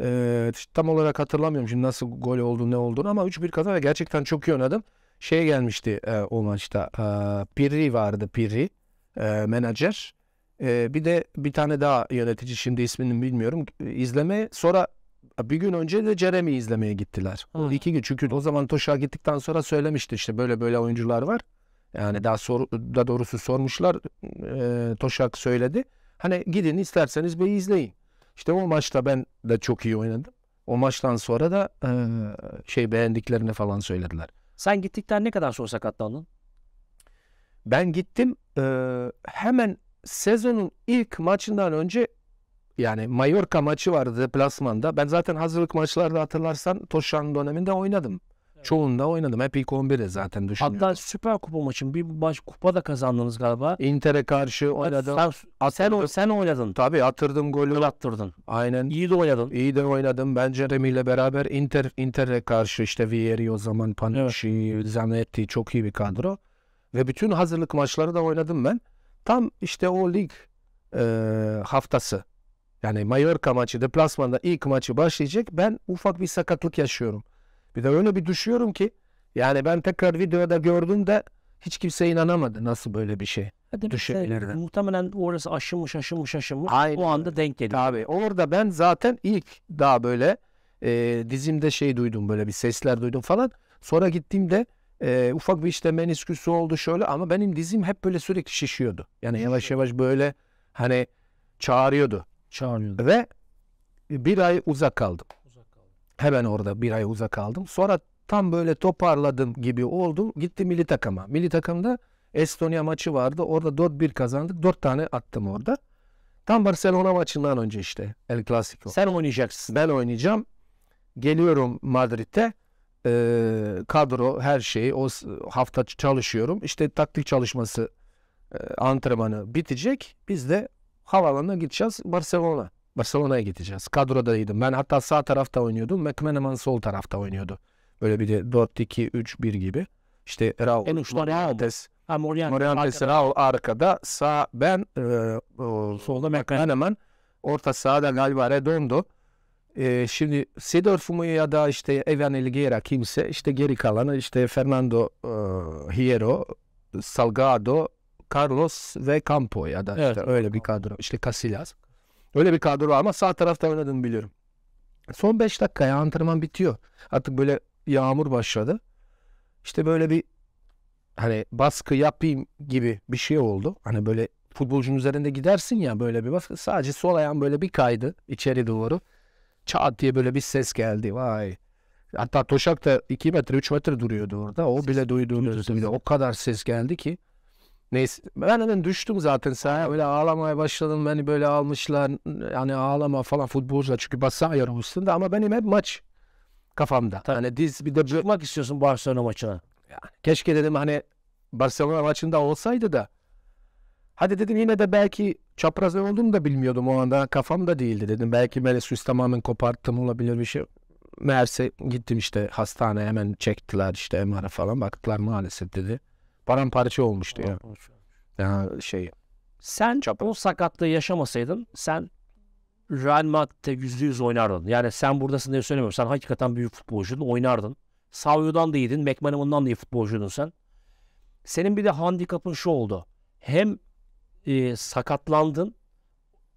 Ee, tam olarak hatırlamıyorum şimdi nasıl gol oldu ne olduğunu ama 3-1 kazan ve gerçekten çok iyi oynadım. Şey gelmişti e, o maçta. E, Pirri vardı Pirri e, menajer. E, bir de bir tane daha yönetici şimdi ismini bilmiyorum. E, izleme sonra bir gün önce de Jeremy izlemeye gittiler. Hmm. O gün çünkü o zaman Toş'a gittikten sonra söylemişti işte böyle böyle oyuncular var. Yani daha sor, da doğrusu sormuşlar. E, Toşak söyledi. Hani gidin isterseniz bir izleyin. İşte o maçta ben de çok iyi oynadım. O maçtan sonra da e, şey beğendiklerini falan söylediler. Sen gittikten ne kadar sonra sakatlandın? Ben gittim e, hemen sezonun ilk maçından önce yani Mallorca maçı vardı deplasmanda. Ben zaten hazırlık maçlarda hatırlarsan Toşan döneminde oynadım. Evet. Çoğunda oynadım. Hep ilk 11'de zaten düşünüyorum. Hatta Süper Kupa maçın bir maç kupa da kazandınız galiba. Inter'e karşı oynadım. Sen, sen, sen oynadın. Tabii attırdım golü. Gol attırdın. Aynen. İyi de oynadın. İyi de oynadım. Ben Jeremy ile beraber Inter Inter'e karşı işte Vieri o zaman Panucci, evet. Zanetti çok iyi bir kadro. Ve bütün hazırlık maçları da oynadım ben. Tam işte o lig e, haftası. Yani Mallorca maçı, deplasmanda ilk maçı başlayacak. Ben ufak bir sakatlık yaşıyorum. Bir de öyle bir düşüyorum ki yani ben tekrar videoda gördüm de hiç kimse inanamadı nasıl böyle bir şey. şey düşebilirdi. Muhtemelen orası aşınmış aşınmış aşınmış. Aynen. O anda denk geldi. Tabii. Orada ben zaten ilk daha böyle e, dizimde şey duydum böyle bir sesler duydum falan. Sonra gittiğimde e, ufak bir işte menisküsü oldu şöyle ama benim dizim hep böyle sürekli şişiyordu. Yani yavaş yavaş böyle hani çağırıyordu. Çağırıyordu. Ve bir ay uzak kaldım. Uzak kaldım. Hemen orada bir ay uzak kaldım. Sonra tam böyle toparladım gibi oldum. Gitti milli takıma. Milli takımda Estonya maçı vardı. Orada 4-1 kazandık. 4 tane attım orada. Tam Barcelona maçından önce işte El Clasico. Sen oynayacaksın. Ben oynayacağım. Geliyorum Madrid'e e, kadro her şeyi o hafta çalışıyorum. İşte taktik çalışması e, antrenmanı bitecek. Biz de havalanına gideceğiz Barcelona. Barcelona'ya gideceğiz. Kadrodaydım. Ben hatta sağ tarafta oynuyordum. McManaman sol tarafta oynuyordu. Böyle bir de 4-2-3-1 gibi. İşte Raul. En uçta Morales. Ha, Morientes. Morientes Raul arkada. Sağ ben. E, o, Solda McManaman. Orta sahada galiba Redondo. Ee, şimdi Sidor ya da işte Evan Elguera kimse işte geri kalanı işte Fernando e, Hierro, Salgado, Carlos ve Campo ya da işte öyle bir kadro. İşte Casillas. Öyle bir kadro var ama sağ tarafta oynadığını biliyorum. Son 5 dakikaya antrenman bitiyor. Artık böyle yağmur başladı. İşte böyle bir hani baskı yapayım gibi bir şey oldu. Hani böyle futbolcunun üzerinde gidersin ya böyle bir baskı. Sadece sol ayağım böyle bir kaydı içeri doğru çat diye böyle bir ses geldi. Vay. Hatta Toşak da 2 metre 3 metre duruyordu orada. O ses, bile duyduğunu bile. O kadar ses geldi ki. Neyse ben hemen düştüm zaten sahaya öyle ağlamaya başladım beni böyle almışlar yani ağlama falan futbolcular çünkü bas sağ üstünde ama benim hep maç kafamda. Tabii. Yani diz bir de çıkmak istiyorsun Barcelona maçına. Yani keşke dedim hani Barcelona maçında olsaydı da hadi dedim yine de belki çapraz ne olduğunu da bilmiyordum o anda. Kafam da değildi dedim. Belki Melisüs tamamen koparttım olabilir bir şey. Meğerse gittim işte hastaneye hemen çektiler işte MR falan baktılar maalesef dedi. Paramparça olmuştu ya. Yani şey. Sen çapraz. o sakatlığı yaşamasaydın sen Real Madrid'de yüzde yüz oynardın. Yani sen buradasın diye söylemiyorum. Sen hakikaten büyük futbolcuydun oynardın. Savio'dan da iyiydin. McManaman'dan da iyi futbolcuydun sen. Senin bir de handikapın şu oldu. Hem e, sakatlandın.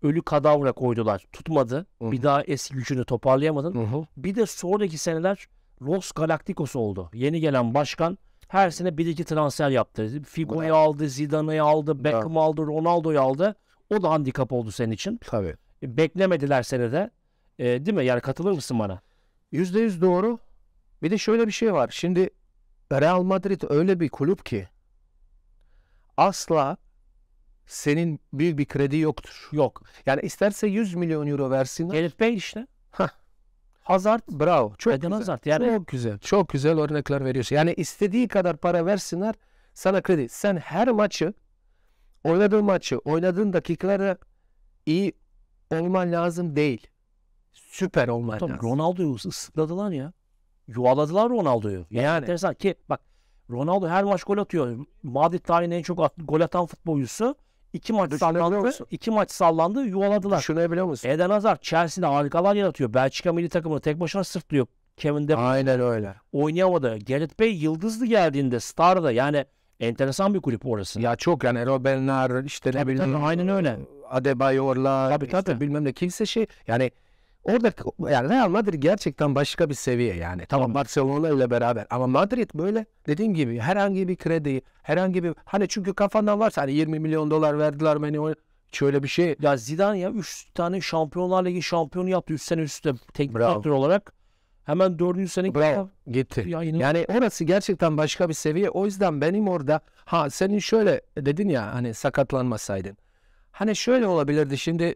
Ölü kadavra koydular. Tutmadı. Hı-hı. Bir daha eski gücünü toparlayamadın. Hı-hı. Bir de sonraki seneler Los Galacticos oldu. Yeni gelen başkan her sene bir iki transfer yaptı. Figo'yu aldı, Zidane'ı aldı, Beckham'ı aldı, Ronaldo'yu aldı. O da handikap oldu senin için. Tabii. E, beklemediler senede. E, değil mi? Yani katılır mısın bana? Yüzde yüz doğru. Bir de şöyle bir şey var. Şimdi Real Madrid öyle bir kulüp ki asla senin büyük bir kredi yoktur. Yok. Yani isterse 100 milyon euro versinler. Gareth bey işte. Hah. Hazard. Bravo. Çok Eden güzel. Hazard yani. Çok güzel. Çok güzel örnekler veriyorsun. Yani istediği kadar para versinler sana kredi. Sen her maçı oynadığın maçı oynadığın dakikalarda iyi olman lazım değil. Süper olman Tabii, lazım. Ronaldo'yu ıslıkladılar ya. Yuvaladılar Ronaldo'yu. Yani, yani. Enteresan ki bak Ronaldo her maç gol atıyor. Madrid tarihinin en çok gol atan futbolcusu. İki maç sallandı. İki maç sallandı yuvaladılar. Şunu biliyor musun? Eden Hazard Chelsea'de harikalar yaratıyor. Belçika milli takımını tek başına sırtlıyor. Kevin De Aynen öyle. Oynayamadı. Gerrit Bey yıldızlı geldiğinde star da yani enteresan bir kulüp orası. Ya çok yani Erol işte ne bileyim. Aynen öyle. Adebayor'la tabii, işte tabii. bilmem ne kimse şey yani Orada yani Real Madrid gerçekten başka bir seviye yani. Tamam Barcelona ile beraber ama Madrid böyle dediğim gibi herhangi bir kredi, herhangi bir hani çünkü kafandan varsa hani 20 milyon dolar verdiler beni şöyle bir şey. Ya Zidane ya 3 tane Şampiyonlar Ligi şampiyonu yaptı 3 sene üstte tek faktör olarak. Hemen 4. sene Bravo. gitti. Ya yani orası gerçekten başka bir seviye. O yüzden benim orada ha senin şöyle dedin ya hani sakatlanmasaydın. Hani şöyle olabilirdi şimdi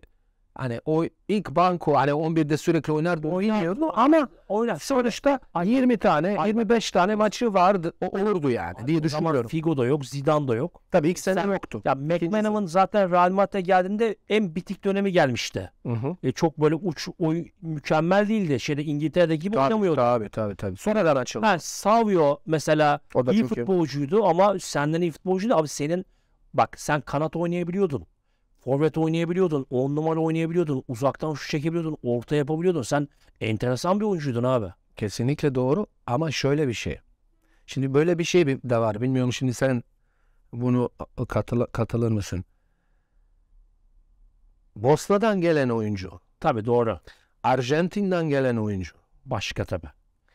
Hani o ilk banko hani 11'de sürekli oynardı oynamıyordu ama oynar. sonuçta 20 tane 25 tane maçı vardı o, olurdu yani Abi, diye düşünüyorum. Figo da yok Zidane da yok. Tabii ilk sene yoktu. Ya McManaman zaten Real Madrid'e geldiğinde en bitik dönemi gelmişti. E, çok böyle uç oy mükemmel değildi. Şeyde İngiltere'de gibi tabii, oynamıyordu. Tabii tabii tabii. Sonradan açıldı. Ha, Savio mesela o da iyi çünkü... futbolcuydu ama senden iyi futbolcuydu. Abi senin bak sen kanat oynayabiliyordun. Forvet oynayabiliyordun, on numara oynayabiliyordun, uzaktan şu çekebiliyordun, orta yapabiliyordun. Sen enteresan bir oyuncuydun abi. Kesinlikle doğru ama şöyle bir şey. Şimdi böyle bir şey de var. Bilmiyorum şimdi sen bunu katıl katılır mısın? Bosna'dan gelen oyuncu. Tabi doğru. Arjantin'den gelen oyuncu. Başka tabi.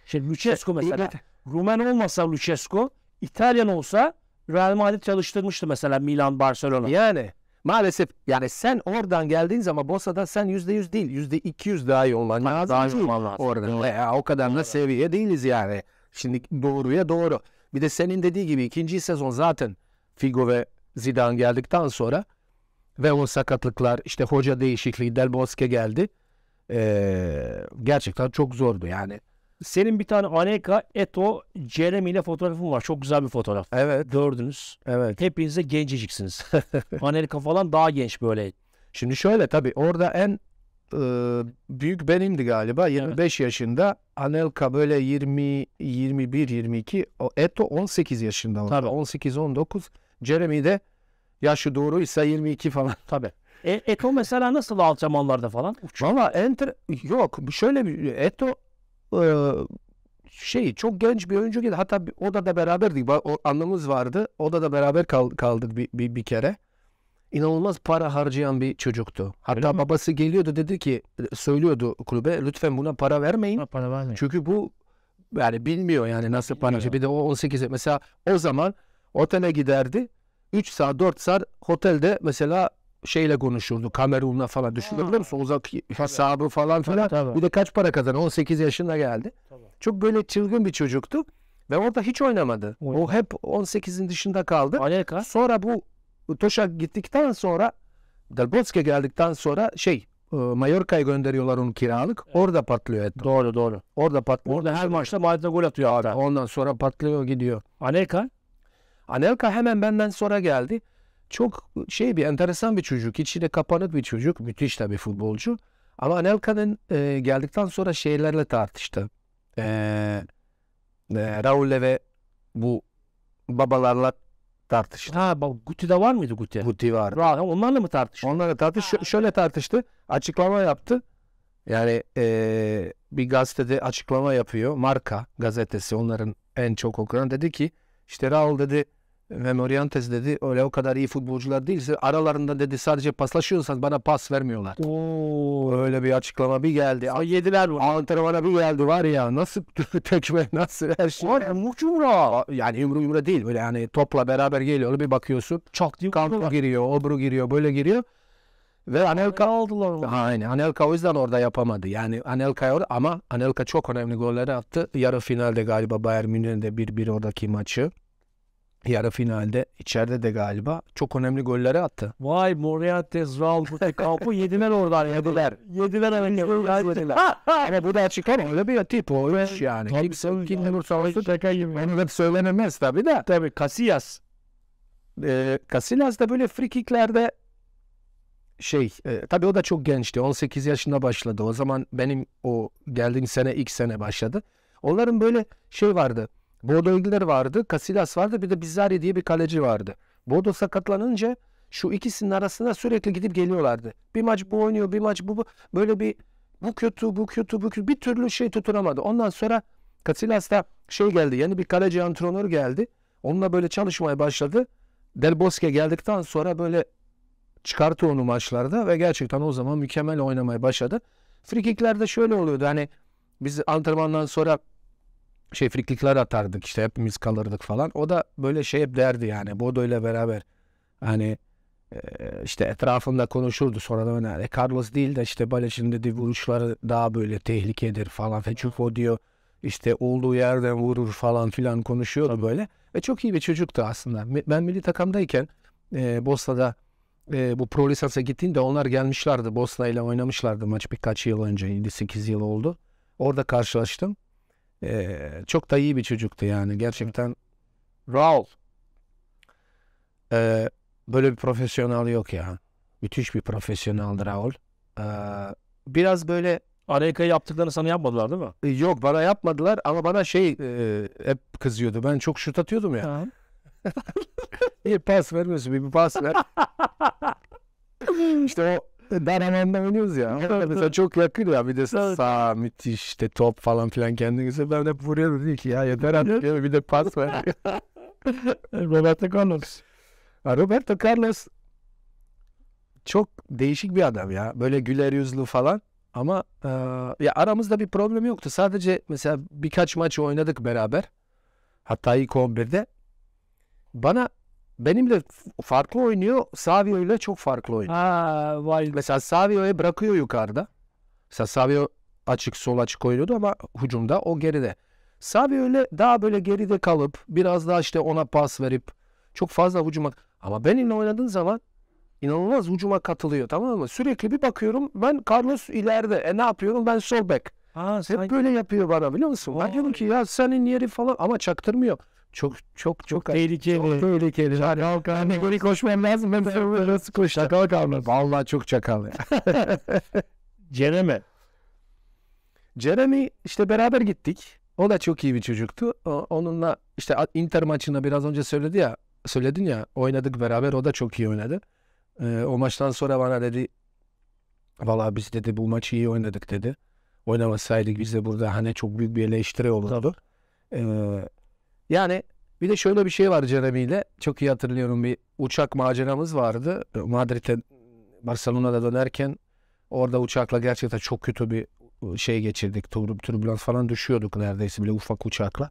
Şimdi Lucescu mesela. Evet. Rumen olmasa Lucescu, İtalyan olsa Real Madrid çalıştırmıştı mesela Milan, Barcelona. Yani Maalesef yani sen oradan geldiğin zaman Bosa'da sen yüzde yüz değil yüzde iki yüz daha iyi olman lazım. Daha iyi olman lazım. Orada. Ya, o kadar da seviye değiliz yani. Şimdi doğruya doğru. Bir de senin dediği gibi ikinci sezon zaten Figo ve Zidane geldikten sonra ve o sakatlıklar işte hoca değişikliği Del Bosque geldi. Ee, gerçekten çok zordu yani. Senin bir tane Aneka Eto Jeremy ile fotoğrafın var. Çok güzel bir fotoğraf. Evet. Gördünüz. Evet. Hepiniz de genciciksiniz. Aneka falan daha genç böyle. Şimdi şöyle tabii orada en büyük benimdi galiba. 25 evet. yaşında. Anelka böyle 20, 21, 22. O Eto 18 yaşında. Orada. Tabii. 18, 19. Jeremy de yaşı ise 22 falan. Tabi. E, Eto mesela nasıl Alçamanlarda falan? Valla enter yok şöyle bir Eto şey çok genç bir oyuncu geldi. Hatta odada da beraberdi anlamız vardı. da beraber kaldık bir, bir, bir kere. İnanılmaz para harcayan bir çocuktu. Hatta Öyle babası mi? geliyordu dedi ki söylüyordu kulübe lütfen buna para vermeyin. para vermeyin. Çünkü bu yani bilmiyor yani nasıl bilmiyor. para. Bir de o 18 mesela o zaman otele giderdi. 3 saat 4 saat otelde mesela şeyle konuşurdu. Kamerun'la falan düşünebilir misin? Uzak hesabı falan filan. Tabii. Bir de kaç para kazandı? 18 yaşında geldi. Tabii. Çok böyle çılgın bir çocuktu. Ve orada hiç oynamadı. Oynadı. O hep 18'in dışında kaldı. Aleka. Sonra bu Toşa gittikten sonra Del geldikten sonra şey e, Mallorca'ya gönderiyorlar onu kiralık. Evet. Orada patlıyor Eto. Doğru doğru. Orada patlıyor. Orada her maçta Madrid'e gol atıyor hatta. Ondan sonra patlıyor gidiyor. Anelka? Anelka hemen benden sonra geldi çok şey bir enteresan bir çocuk. içine kapanık bir çocuk. Müthiş tabii futbolcu. Ama Anelka'nın e, geldikten sonra şeylerle tartıştı. E, e, Raul'le ve bu babalarla tartıştı. Ha bak Guti de var mıydı Guti? Guti var. onlarla mı tartıştı? Onlarla tartıştı. Ş- şöyle tartıştı. Açıklama yaptı. Yani e, bir gazetede açıklama yapıyor. Marka gazetesi onların en çok okunan dedi ki işte Raul dedi ve Morientes dedi öyle o kadar iyi futbolcular değilse aralarında dedi sadece paslaşıyorsanız bana pas vermiyorlar. Oo. Öyle bir açıklama bir geldi. Ay yediler bunu. Antrenmana bir geldi var ya nasıl tekme nasıl her şey. Var yumruk Yani yumruk yumruğa değil böyle yani topla beraber geliyor bir bakıyorsun. Çok diyor. Kampu giriyor, obru giriyor böyle giriyor. Ve Anelka aldılar onu. Aynen. Anelka o yüzden orada yapamadı. Yani Anelka orada ama Anelka çok önemli golleri attı. Yarı finalde galiba Bayern Münih'in de 1-1 oradaki maçı yarı finalde içeride de galiba çok önemli golleri attı. Vay Morientes, Raul Butekap'ı yediler oradan. Yediler. Yediler hemen. Yani bu da açık çıkar hani öyle bir tip olmuş yani. Kimse kimse bu savaşı tekrar gibi. Onu da söylenemez tabii de. Tabii Casillas. Ee, Casillas da böyle free şey e, tabii o da çok gençti. 18 yaşında başladı. O zaman benim o geldiğim sene ilk sene başladı. Onların böyle şey vardı Bodo ilgiler vardı, Casillas vardı bir de Bizzari diye bir kaleci vardı. Bodo sakatlanınca şu ikisinin arasına sürekli gidip geliyorlardı. Bir maç bu oynuyor, bir maç bu, bu. böyle bir bu kötü, bu kötü, bu kötü bir türlü şey tutunamadı. Ondan sonra Casillas da şey geldi, yani bir kaleci antrenör geldi. Onunla böyle çalışmaya başladı. Del Bosque geldikten sonra böyle çıkarttı onu maçlarda ve gerçekten o zaman mükemmel oynamaya başladı. Frikiklerde şöyle oluyordu hani biz antrenmandan sonra şey friklikler atardık işte hepimiz kalırdık falan. O da böyle şey hep derdi yani Bodo ile beraber hani işte etrafında konuşurdu Sonra sonradan hani, hani Carlos değil de işte Baleş'in dedi vuruşları daha böyle tehlikedir falan. Çünkü o diyor işte olduğu yerden vurur falan filan konuşuyordu Tabii. böyle. Ve çok iyi bir çocuktu aslında. Ben milli takımdayken e, Bosna'da e, bu pro lisansa gittiğimde onlar gelmişlerdi. Bosna ile oynamışlardı maç birkaç yıl önce. 7-8 yıl oldu. Orada karşılaştım. Ee, çok da iyi bir çocuktu yani gerçekten. Raul. Ee, böyle bir profesyonel yok ya. Müthiş bir profesyoneldir Raul. Ee, biraz böyle Amerika yaptıklarını sana yapmadılar değil mi? Yok bana yapmadılar ama bana şey e, hep kızıyordu. Ben çok şut atıyordum ya. bir pas vermiyorsun bir, bir pas ver. İşte o ben hemen oynuyoruz ya. mesela çok yakın ya bir de sağ müthiş işte top falan filan kendinize. Ben de buraya diyor ki ya yeter artık ya bir de pas ver. Roberto Carlos. Roberto Carlos çok değişik bir adam ya. Böyle güler yüzlü falan. Ama e, ya aramızda bir problem yoktu. Sadece mesela birkaç maç oynadık beraber. Hatta ilk 11'de. Bana benimle farklı oynuyor. Savio ile çok farklı oynuyor. Ha, vay. Mesela Savio'ya bırakıyor yukarıda. Mesela Savio açık sol açık oynuyordu ama hücumda o geride. Savio ile daha böyle geride kalıp biraz daha işte ona pas verip çok fazla hücuma. Ama benimle oynadığın zaman inanılmaz hücuma katılıyor tamam mı? Sürekli bir bakıyorum ben Carlos ileride. E ne yapıyorum ben sol bek. Ha, Hep böyle yapıyor bana biliyor musun? Ben diyorum ki ya senin yeri falan ama çaktırmıyor çok çok çok tehlikeli. Çok tehlikeli. Hani Hakan Negori koşmam lazım. Ben nasıl koştum? Çakal kavramı. Vallahi çok çakal ya. Cereme. Jeremy işte beraber gittik. O da çok iyi bir çocuktu. Onunla işte Inter maçında biraz önce söyledi ya, söyledin ya oynadık beraber. O da çok iyi oynadı. Ee, o maçtan sonra bana dedi vallahi biz dedi bu maçı iyi oynadık dedi. Oynamasaydık biz de burada hani çok büyük bir eleştiri olurdu. Ee, yani bir de şöyle bir şey var Jeremy ile. Çok iyi hatırlıyorum bir uçak maceramız vardı. Madrid'e Barcelona'da dönerken orada uçakla gerçekten çok kötü bir şey geçirdik. turbulans falan düşüyorduk neredeyse bile ufak uçakla.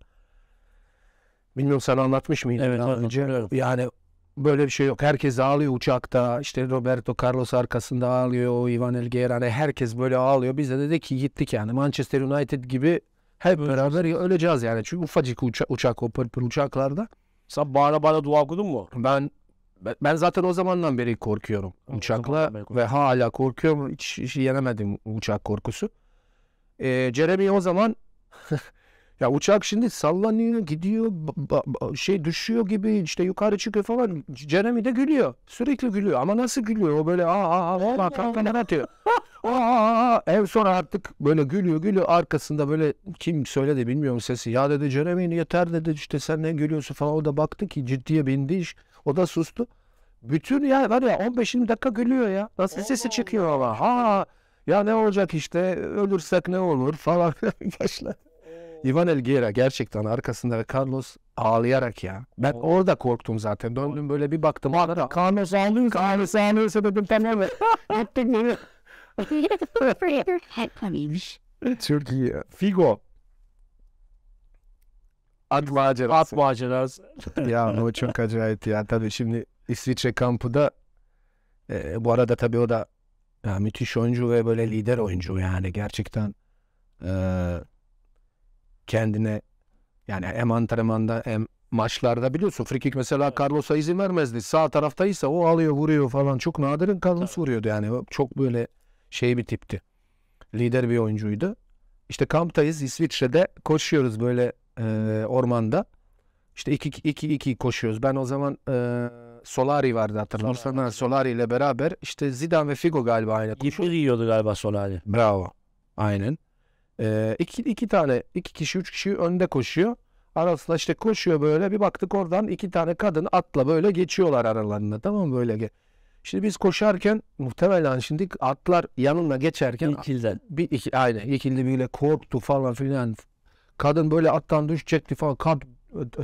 Bilmiyorum sana anlatmış mıydım evet, daha önce? Evet. Yani böyle bir şey yok. Herkes ağlıyor uçakta. İşte Roberto Carlos arkasında ağlıyor. Ivan Elguera hani herkes böyle ağlıyor. Biz de dedik ki gittik yani. Manchester United gibi hep beraber öleceğiz yani. Çünkü ufacık uça uçak o pır uçaklarda. Sen bağıra bağıra dua okudun mu? Ben ben zaten o zamandan beri korkuyorum uçakla ve hala korkuyorum. Hiç, hiç yenemedim uçak korkusu. Ee, Jeremy o zaman Ya uçak şimdi sallanıyor, gidiyor, şey düşüyor gibi işte yukarı çıkıyor falan. Jeremy de gülüyor. Sürekli gülüyor ama nasıl gülüyor? O böyle aa aa aa kalkan atıyor. Aa, en son artık böyle gülüyor gülüyor arkasında böyle kim söyledi bilmiyorum sesi. Ya dedi Jeremy yeter dedi işte sen ne gülüyorsun falan. O da baktı ki ciddiye bindi iş. O da sustu. Bütün ya var ya 15-20 dakika gülüyor ya. Nasıl sesi çıkıyor ama. Ha ya ne olacak işte ölürsek ne olur falan başladı. Ivan Elguera gerçekten arkasında ve Carlos ağlayarak ya. Ben orada korktum zaten. Döndüm böyle bir baktım. Bak, Carlos ağlıyor. Carlos ağlıyor. Sebebim temel mi? Türkiye. Figo. At macerası. At macerası. ya o çok acayip ya. Tabii şimdi İsviçre kampında e, bu arada tabii o da ya, müthiş oyuncu ve böyle lider oyuncu yani gerçekten. E, kendine yani hem antrenmanda hem maçlarda biliyorsun frikik mesela Carlos'a izin vermezdi. Sağ taraftaysa o alıyor vuruyor falan. Çok nadirin Carlos Tabii. vuruyordu yani. Çok böyle şey bir tipti. Lider bir oyuncuydu. İşte kamptayız İsviçre'de koşuyoruz böyle e, ormanda. İşte 2-2 koşuyoruz. Ben o zaman e, Solari vardı hatırlarsan. Solari. Solari ile beraber işte Zidane ve Figo galiba aynı. Yipir yiyordu galiba Solari. Bravo. Aynen. E, iki, iki tane, iki kişi, üç kişi önde koşuyor. Arasında işte koşuyor böyle. Bir baktık oradan iki tane kadın atla böyle geçiyorlar aralarında. Tamam mı böyle? Şimdi biz koşarken muhtemelen şimdi atlar yanına geçerken İkilden. bir iki, aynen ikildi biriyle korktu falan filan. Kadın böyle attan düşecekti falan. Kat,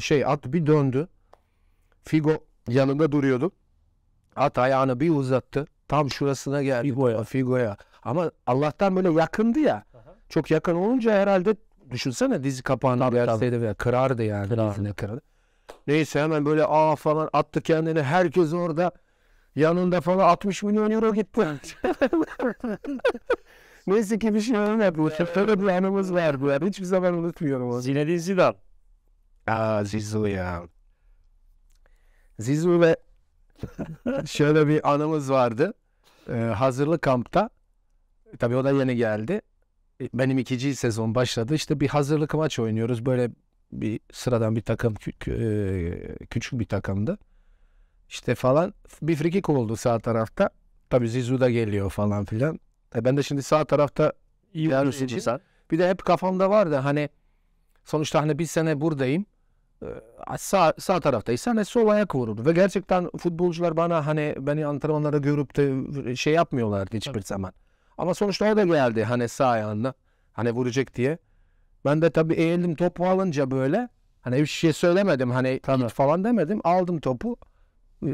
şey at bir döndü. Figo yanında duruyordu. At ayağını bir uzattı. Tam şurasına geldi. Figo'ya. Figo'ya. Ama Allah'tan böyle yakındı ya. Çok yakın olunca herhalde düşünsene dizi kapağını tabii, verseydi veya kırardı yani. Kırardı. kırardı. Neyse hemen böyle aa falan attı kendini. Herkes orada yanında falan 60 milyon euro gitti. Neyse ki bir şey öyle bu. anımız var bu. Hiçbir zaman unutmuyorum onu. Zinedine Zidane. Aa Zizou ya. Zizou ve şöyle bir anımız vardı. Ee, hazırlık kampta. Tabii o da yeni geldi. E, benim ikinci sezon başladı. İşte bir hazırlık maç oynuyoruz. Böyle bir sıradan bir takım e, küçük bir takımdı. İşte falan bir frikik oldu sağ tarafta. Tabii Zizou da geliyor falan filan. E ben de şimdi sağ tarafta iyi için, insan. Bir de hep kafamda vardı hani sonuçta hani bir sene buradayım. E, sağ, sağ taraftaysa hani sol ayak vurur. Ve gerçekten futbolcular bana hani beni antrenmanlara görüp de şey yapmıyorlardı hiçbir Tabii. zaman. Ama sonuçta o da geldi hani sağ ayağında. Hani vuracak diye. Ben de tabii eğildim topu alınca böyle. Hani hiçbir şey söylemedim. Hani tabii. falan demedim. Aldım topu.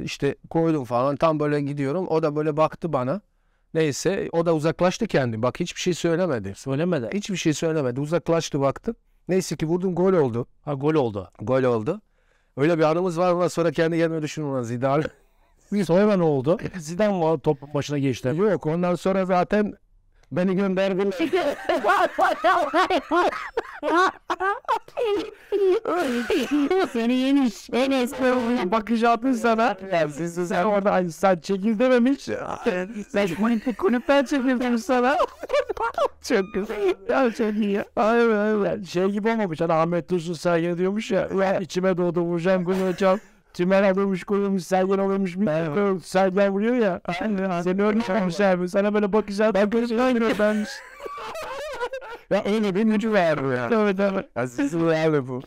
işte koydum falan. Tam böyle gidiyorum. O da böyle baktı bana. Neyse o da uzaklaştı kendi. Bak hiçbir şey söylemedi. Söylemedi. Hiçbir şey söylemedi. Uzaklaştı baktı Neyse ki vurdum gol oldu. Ha gol oldu. Gol oldu. Öyle bir anımız var ama sonra kendi kendime düşünmez idare. Biz sonra hemen oldu. E, Zidane top başına geçti. Yok ondan sonra zaten beni gönderdiler. Seni yemiş. Enes bakış attın sana. Siz sen orada aynı sen çekil dememiş. Ben konu kulüpten çekildim sana. çok güzel. Ya çok iyi. Ay hayır. Şey gibi olmamış. Hani Ahmet Dursun sen diyormuş ya. İçime doğdu vuracağım. Gülü hocam. Tümen alırmış koyulmuş sergen alırmış bir evet. sergen vuruyor ya. seni örnek abi sana böyle bakacağım. Ben gözüküyorum ben. Ya öyle bir gücü veriyor ya. Tabii tabii. Ya sizin öyle bu.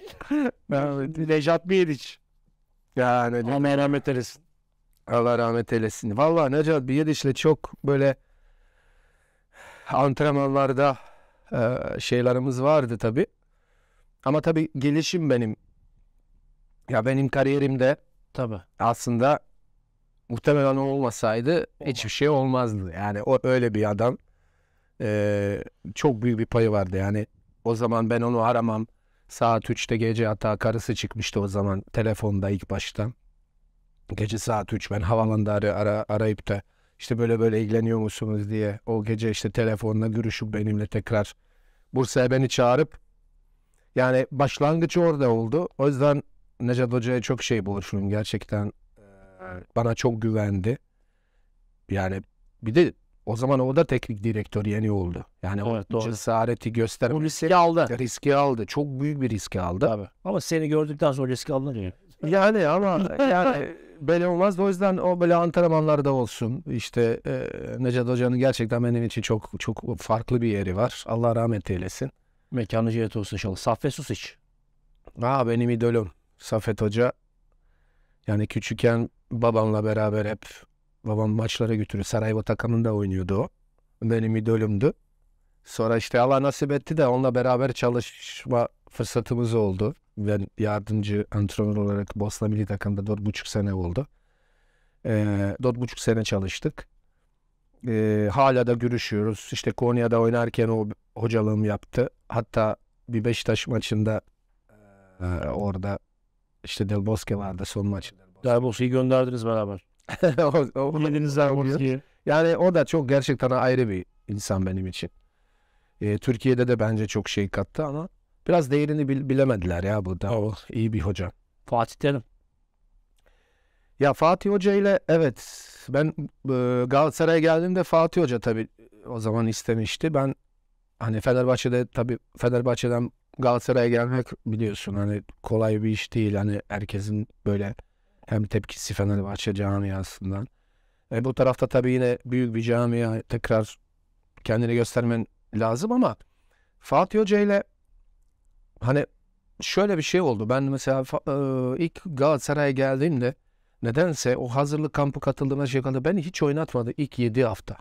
Nejat Biriç. Ya Necat. Allah rahmet eylesin. Allah rahmet eylesin. Valla Necat Biriç'le çok böyle antrenmanlarda şeylerimiz vardı tabii. Ama tabii gelişim benim ya benim kariyerimde tabi aslında muhtemelen olmasaydı hiçbir şey olmazdı. Yani o öyle bir adam Ee, çok büyük bir payı vardı. Yani o zaman ben onu aramam. Saat 3'te gece hatta karısı çıkmıştı o zaman telefonda ilk başta. Gece saat 3 ben havalanda ara, ara, arayıp da işte böyle böyle ilgileniyor musunuz diye o gece işte telefonla görüşüp benimle tekrar Bursa'ya beni çağırıp yani başlangıcı orada oldu. O yüzden Necat Hoca'ya çok şey borçluyum gerçekten. Bana çok güvendi. Yani bir de o zaman o da teknik direktör yeni oldu. Yani evet, o doğru. cesareti göstermesi. O riski aldı. Riski aldı. Çok büyük bir riski aldı. Tabii. Ama seni gördükten sonra riski alınır. Yani ama e, yani böyle olmaz. O yüzden o böyle antrenmanlarda olsun. İşte e, Necat Hoca'nın gerçekten benim için çok çok farklı bir yeri var. Allah rahmet eylesin. Mekanı cennet olsun inşallah. Saffet Susiç. Aa benim idolüm. Safet Hoca. Yani küçükken babamla beraber hep babam maçlara götürür. Saraybı takımında oynuyordu o. Benim idolümdü. Sonra işte Allah nasip etti de onunla beraber çalışma fırsatımız oldu. Ben yardımcı antrenör olarak Bosna Milli Takım'da 4,5 sene oldu. Ee, 4,5 sene çalıştık. Ee, hala da görüşüyoruz. İşte Konya'da oynarken o hocalığım yaptı. Hatta bir Beşiktaş maçında e, orada işte Del Bosque vardı son maç. Del Bosque'yi gönderdiniz beraber. o, o, Yediniz Del Bosque'yi. Yani o da çok gerçekten ayrı bir insan benim için. E, Türkiye'de de bence çok şey kattı ama biraz değerini bil, bilemediler ya bu da. Oh. İyi bir hoca. Fatih Terim. Ya Fatih Hoca ile evet ben e, Galatasaray'a geldiğimde Fatih Hoca tabii o zaman istemişti. Ben hani Fenerbahçe'de tabii Fenerbahçe'den Galatasaray'a gelmek biliyorsun hani kolay bir iş değil. Hani herkesin böyle hem tepkisi Fenerbahçe camiasından. E, bu tarafta tabii yine büyük bir camia tekrar kendini göstermen lazım ama Fatih Hoca ile hani şöyle bir şey oldu. Ben mesela e, ilk Galatasaray'a geldiğimde nedense o hazırlık kampı katıldığıma şey kaldı. Beni hiç oynatmadı ilk 7 hafta.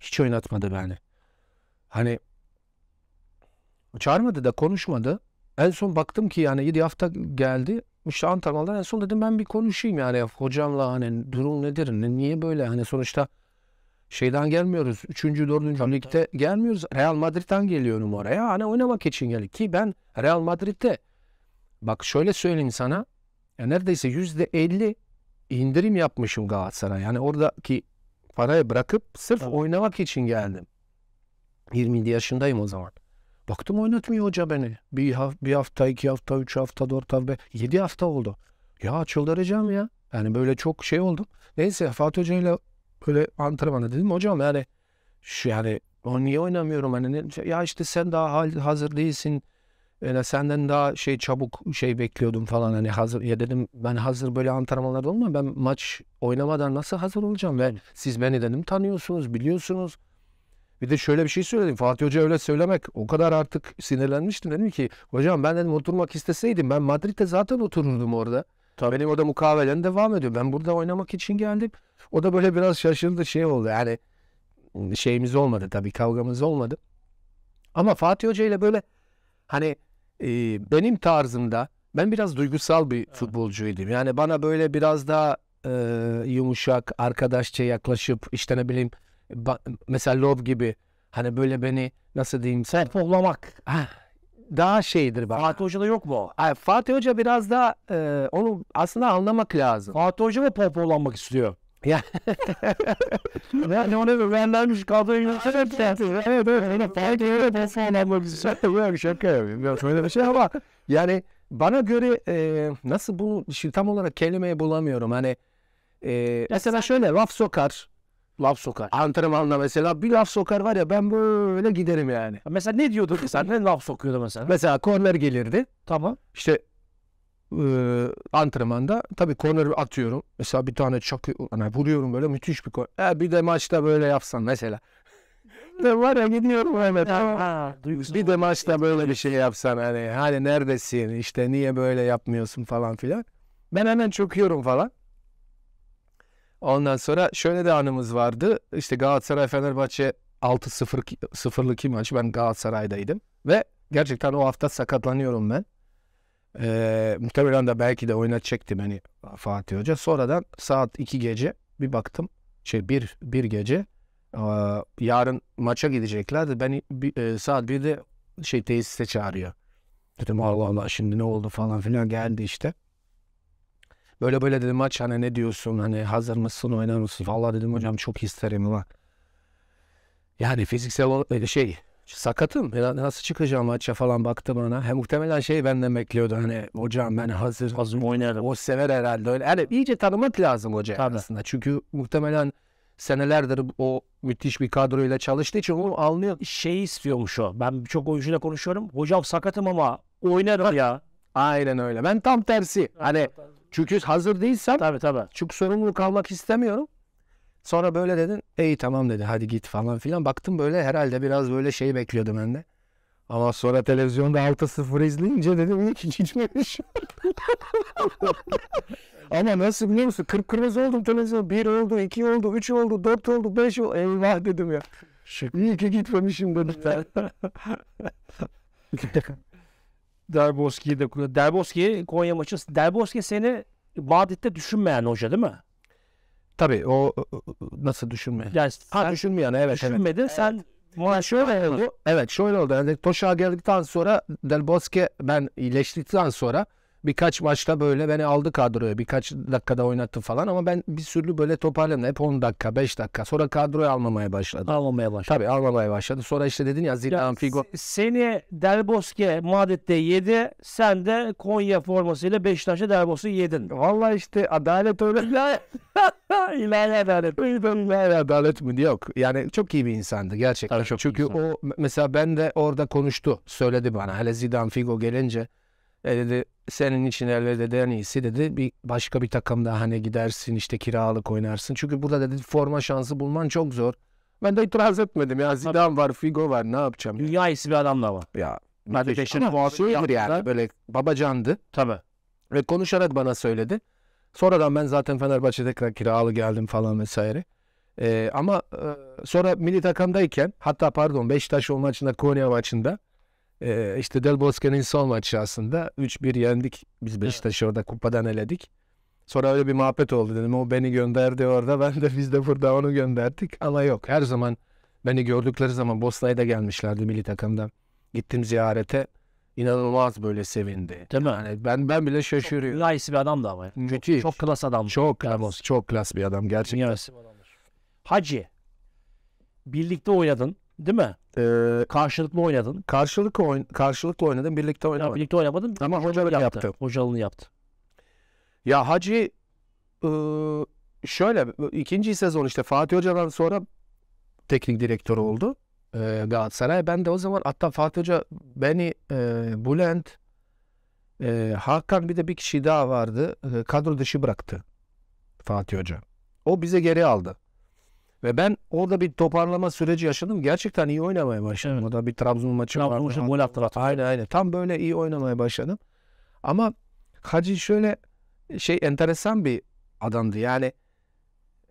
Hiç oynatmadı beni. Hani Çağırmadı da konuşmadı. En son baktım ki yani 7 hafta geldi. İşte Antalya'dan en son dedim ben bir konuşayım yani hocamla hani durum nedir? Ne, niye böyle hani sonuçta şeyden gelmiyoruz. Üçüncü, dördüncü tabii, ligde tabii. gelmiyoruz. Real Madrid'den geliyorum oraya. Hani oynamak için geldik ki ben Real Madrid'de bak şöyle söyleyeyim sana ya neredeyse yüzde elli indirim yapmışım Galatasaray. Yani oradaki parayı bırakıp sırf tabii. oynamak için geldim. 20 yaşındayım o zaman. Baktım oynatmıyor hoca beni. Bir, hafta, bir hafta, iki hafta, üç hafta, dört hafta, yedi hafta oldu. Ya çıldıracağım ya. Yani böyle çok şey oldum. Neyse Fatih Hoca ile böyle antrenmana dedim. Hocam yani şu yani o niye oynamıyorum hani şey, ya işte sen daha hazır değilsin. Yani senden daha şey çabuk şey bekliyordum falan hani hazır ya dedim ben hazır böyle antrenmanlar olma ben maç oynamadan nasıl hazır olacağım ben siz beni dedim tanıyorsunuz biliyorsunuz bir de şöyle bir şey söyledim. Fatih Hoca öyle söylemek o kadar artık sinirlenmiştim. Dedim ki hocam ben dedim oturmak isteseydim ben Madrid'de zaten otururdum orada. Tabii. Benim orada mukavelen devam ediyor. Ben burada oynamak için geldim. O da böyle biraz şaşırdı şey oldu. Yani şeyimiz olmadı tabii kavgamız olmadı. Ama Fatih Hoca ile böyle hani e, benim tarzımda ben biraz duygusal bir evet. futbolcuydum. Yani bana böyle biraz daha e, yumuşak, arkadaşça yaklaşıp işte ne bileyim mesela love gibi hani böyle beni nasıl diyeyim sen pohpohlamak daha şeydir bak. Fatih Hoca'da yok mu? Ay, Fatih Hoca biraz da e, onu aslında anlamak lazım. Fatih Hoca mı pohpohlanmak istiyor? Ya. yani onu bendenmiş kadroyu yönetsene. Evet böyle Fatih Hoca pohpohlanmak istiyor. bir şaka yapıyorum. Şöyle bir şey ama yani bana göre e, nasıl bu şimdi tam olarak kelimeyi bulamıyorum. Hani e, mesela şöyle Raf Sokar laf sokar. Antrenmanla mesela bir laf sokar var ya ben böyle giderim yani. Mesela ne diyordu sen? Ne laf sokuyordu mesela? Mesela korner gelirdi. Tamam. İşte e, antrenmanda tabii korneri atıyorum. Mesela bir tane çakı hani vuruyorum böyle müthiş bir korner. bir de maçta böyle yapsan mesela. de var ya gidiyorum Mehmet. Ha, ha, bir de maçta böyle bir şey yapsan hani hani neredesin işte niye böyle yapmıyorsun falan filan. Ben hemen çöküyorum falan. Ondan sonra şöyle de anımız vardı. İşte Galatasaray Fenerbahçe 6-0'lık maç. Ben Galatasaray'daydım. Ve gerçekten o hafta sakatlanıyorum ben. Ee, muhtemelen de belki de oynatacaktım hani Fatih Hoca. Sonradan saat 2 gece bir baktım. Şey 1, 1 gece e, yarın maça gideceklerdi. Beni bir, e, saat 1'de şey tesiste çağırıyor. Dedim Allah Allah şimdi ne oldu falan filan geldi işte. Böyle böyle dedim maç hani ne diyorsun hani hazır mısın oynar mısın? Valla dedim hocam çok isterim ama. Yani fiziksel e, şey sakatım nasıl çıkacağım maça falan baktı bana. Hem muhtemelen şey benden bekliyordu hani hocam ben hazır. Hazır oynarım. O sever herhalde öyle. Yani iyice tanımak lazım hoca aslında. Çünkü muhtemelen senelerdir o müthiş bir kadroyla çalıştığı için onu anlıyor. Şey istiyormuş o. Ben birçok oyuncuyla konuşuyorum. Hocam sakatım ama oynarım ya. Aynen öyle. Ben tam tersi. Hani çünkü hazır değilsem tabii, tabii. çünkü sorumluluk almak istemiyorum. Sonra böyle dedin. İyi tamam dedi hadi git falan filan. Baktım böyle herhalde biraz böyle şey bekliyordum ben de. Ama sonra televizyonda 6-0 izleyince dedim hiç içmemiş. Ama nasıl biliyor musun? Kırmızı oldum televizyon. Bir oldu, iki oldu, üç oldu, dört oldu, beş oldu. Eyvah dedim ya. Şık. İyi ki gitmemişim dedim. Derboski'yi de Derboski Konya maçı Derboski seni vaditte düşünmeyen hoca değil mi? Tabii o nasıl düşünme? Yani ha düşünmeyen evet. Düşünmedi evet. sen Murat şöyle oldu. Evet şöyle oldu. Yani Toşa geldikten sonra Del Bosque ben iyileştikten sonra Birkaç maçta böyle beni aldı kadroya. Birkaç dakikada oynattı falan ama ben bir sürü böyle toparladım. Hep 10 dakika, 5 dakika. Sonra kadroya almamaya başladı. Almamaya başladı. Tabii almamaya başladı. Sonra işte dedin ya Zidane, ya, Figo. Seni Derboske Madrid'de yedi. Sen de Konya formasıyla Beşiktaş'a Derbos'u yedin. Valla işte adalet öyle. İlal adalet. İlal adalet mi? Yok. Yani çok iyi bir insandı gerçekten. Tabii çok Çünkü insan. o mesela ben de orada konuştu. Söyledi bana. Hele Zidane Figo gelince e dedi senin için elbette de en iyisi dedi bir başka bir takımda hani gidersin işte kiralık oynarsın. Çünkü burada dedi forma şansı bulman çok zor. Ben de itiraz etmedim ya Zidane var Figo var ne yapacağım. Dünya yani. iyisi bir adam da var. Ya müteşekkir ama şeydir yani böyle babacandı. Tabii. Ve konuşarak bana söyledi. Sonradan ben zaten Fenerbahçe tekrar kiralı geldim falan vesaire. Ee, ama e, sonra milli takımdayken hatta pardon Beşiktaş o maçında Konya maçında ee, işte Del Bosque'nin son maçı aslında. 3-1 yendik. Biz Beşiktaş'ı evet. orada kupadan eledik. Sonra öyle bir muhabbet oldu dedim. O beni gönderdi orada. Ben de biz de burada onu gönderdik. Ama yok. Her zaman beni gördükleri zaman Bosna'ya da gelmişlerdi milli takımdan. Gittim ziyarete. İnanılmaz böyle sevindi. Değil mi? Yani ben ben bile şaşırıyorum. Çok bir adam da ama. Müthiş. Çok klas adam. Çok klas. Çok klas bir adam gerçekten. Dünya Hacı. Birlikte oynadın. Değil mi? Ee, karşılıklı oynadın. Karşılıklı, oyn karşılıklı oynadım. Birlikte oynamadım. Ya, birlikte oynamadın. Ama hocalık yaptı. yaptı. Hocalığını yaptı. Ya Hacı şöyle ikinci sezon işte Fatih Hoca'dan sonra teknik direktörü oldu Galatasaray. Ben de o zaman hatta Fatih Hoca beni e, Bülent e, Hakan bir de bir kişi daha vardı. E, kadro dışı bıraktı Fatih Hoca. O bize geri aldı. Ve ben orada bir toparlama süreci yaşadım. Gerçekten iyi oynamaya başladım. Evet. O da bir Trabzon maçı var. vardı. Trabzon gol attılar. Aynen aynen. Tam böyle iyi oynamaya başladım. Ama Hacı şöyle e, şey enteresan bir adamdı. Yani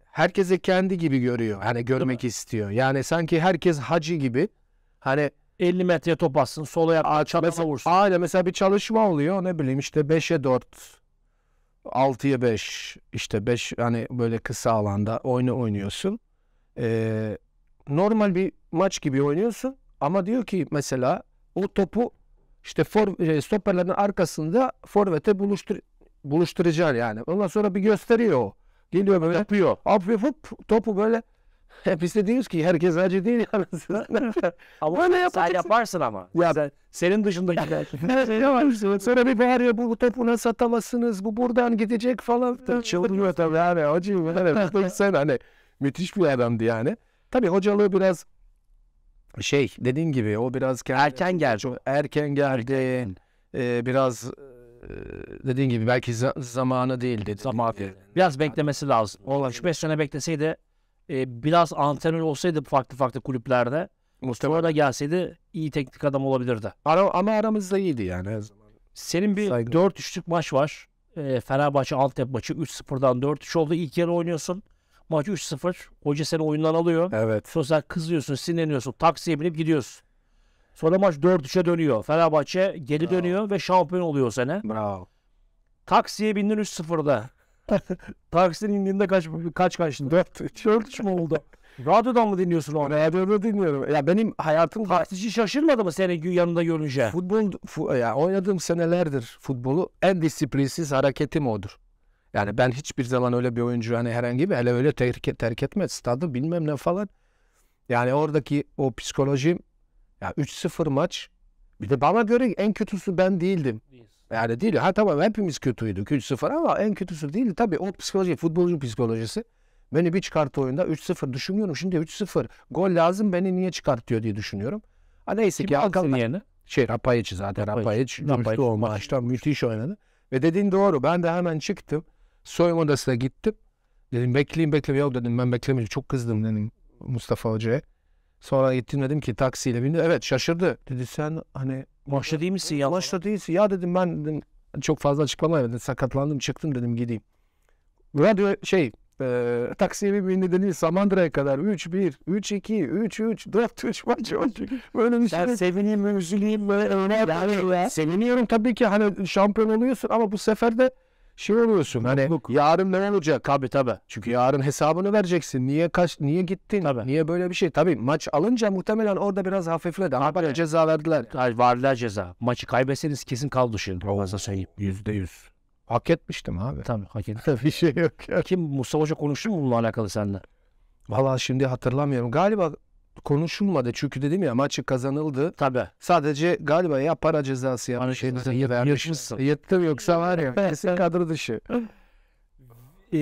herkese kendi gibi görüyor. Hani görmek istiyor. Yani sanki herkes Hacı gibi. Hani 50 metre top atsın, sol ayak açana savursun. Aynen mesela bir çalışma oluyor. Ne bileyim işte 5'e 4, 6'ya 5, işte 5 hani böyle kısa alanda oyunu oynuyorsun e, normal bir maç gibi oynuyorsun ama diyor ki mesela o topu işte for, e, stoperlerin arkasında forvete buluştur, buluşturacaksın yani. Ondan sonra bir gösteriyor o. Geliyor böyle yapıyor. Yapıyor hop topu böyle. Biz de ki herkes acı değil yani. ama böyle sen yaparsın ama. Ya. Sen, senin dışında yaparsın. sonra bir ver bu topu nasıl atamazsınız bu buradan gidecek falan. Çıldırıyor tabii abi acıyor. sen hani müthiş bir adamdı yani. Tabii hocalığı biraz şey dediğin gibi o biraz kendi, erken geldi. Erken geldi. Ee, biraz e, dediğin gibi belki za- zamanı değildi. Zaman değil. Biraz beklemesi lazım. Olan 3-5 sene bekleseydi e, biraz antrenör olsaydı farklı farklı kulüplerde Mustafa da gelseydi iyi teknik adam olabilirdi. Ara, ama aramızda iyiydi yani Senin bir Saygı. 4-3'lük maç var. E, Fenerbahçe Antep maçı 3-0'dan 4-3 oldu. İlk yarı oynuyorsun. Maçı 3-0. Hoca seni oyundan alıyor. Evet. Sonra sen kızıyorsun, sinirleniyorsun. Taksiye binip gidiyorsun. Sonra maç 4-3'e dönüyor. Fenerbahçe geri Bravo. dönüyor ve şampiyon oluyor sene. Bravo. Taksiye bindin 3-0'da. Taksinin indiğinde kaç kaç kaçtın? 4 4 mü oldu? Radyodan mı dinliyorsun onu? Radyoda dinliyorum. Ya benim hayatım... Taksici şaşırmadı mı seni yanında görünce? Futbol, fu, ya oynadığım senelerdir futbolu en disiplinsiz hareketim odur. Yani ben hiçbir zaman öyle bir oyuncu hani herhangi bir hele öyle terk, terk etmez. Stadı bilmem ne falan. Yani oradaki o psikoloji ya yani 3-0 maç bir de bana göre en kötüsü ben değildim. Yani değil. Ha tamam hepimiz kötüydük 3-0 ama en kötüsü değildi. Tabii o psikoloji, futbolcu psikolojisi. Beni bir çıkarttı oyunda 3-0 düşünmüyorum. Şimdi 3-0 gol lazım beni niye çıkartıyor diye düşünüyorum. Ha neyse Kim ki Hakan yerine? şey Rapayiç zaten Rapayiç. Rapayiç o maçta müthiş oynadı. Ve dediğin doğru ben de hemen çıktım. Soyunma odasına gittim. Dedim bekleyin bekleyin. Yok dedim ben beklemeyeceğim. Çok kızdım dedim Mustafa Hoca'ya. Sonra gittim dedim ki taksiyle bindi. Evet şaşırdı. Dedi sen hani maçta değil misin ya? Maçta değilsin. Ya dedim ben dedim, çok fazla açıklama yapmadım. Sakatlandım çıktım dedim gideyim. Radyo şey e, taksiye bir bindi dedi Samandıra'ya kadar 3-1, 3-2, 3-3, 4-3 maç oldu. Böyle bir şey. sevineyim üzüleyim mi? Seviniyorum tabii ki hani şampiyon oluyorsun ama bu sefer de şey oluyorsun hani Mutluluk. yarın ne olacak? Tabii tabii. Çünkü yarın hesabını vereceksin. Niye kaç niye gittin? Tabii. Niye böyle bir şey? Tabii maç alınca muhtemelen orada biraz hafifledi. Ama bana ceza verdiler. Hayır, varlar ceza. Maçı kaybetseniz kesin kal dışarı. O nasıl söyleyeyim? Yüzde yüz. Hak etmiştim abi. Tabii hak ettim. bir şey yok ya. Kim Mustafa Hoca konuştu mu bununla alakalı seninle? Valla şimdi hatırlamıyorum. Galiba konuşulmadı. Çünkü dedim ya maçı kazanıldı. Tabii. Sadece galiba ya para cezası yapmış. Şey, yırtmışsın. Yırttım yoksa var ya kesin kadro dışı. ee,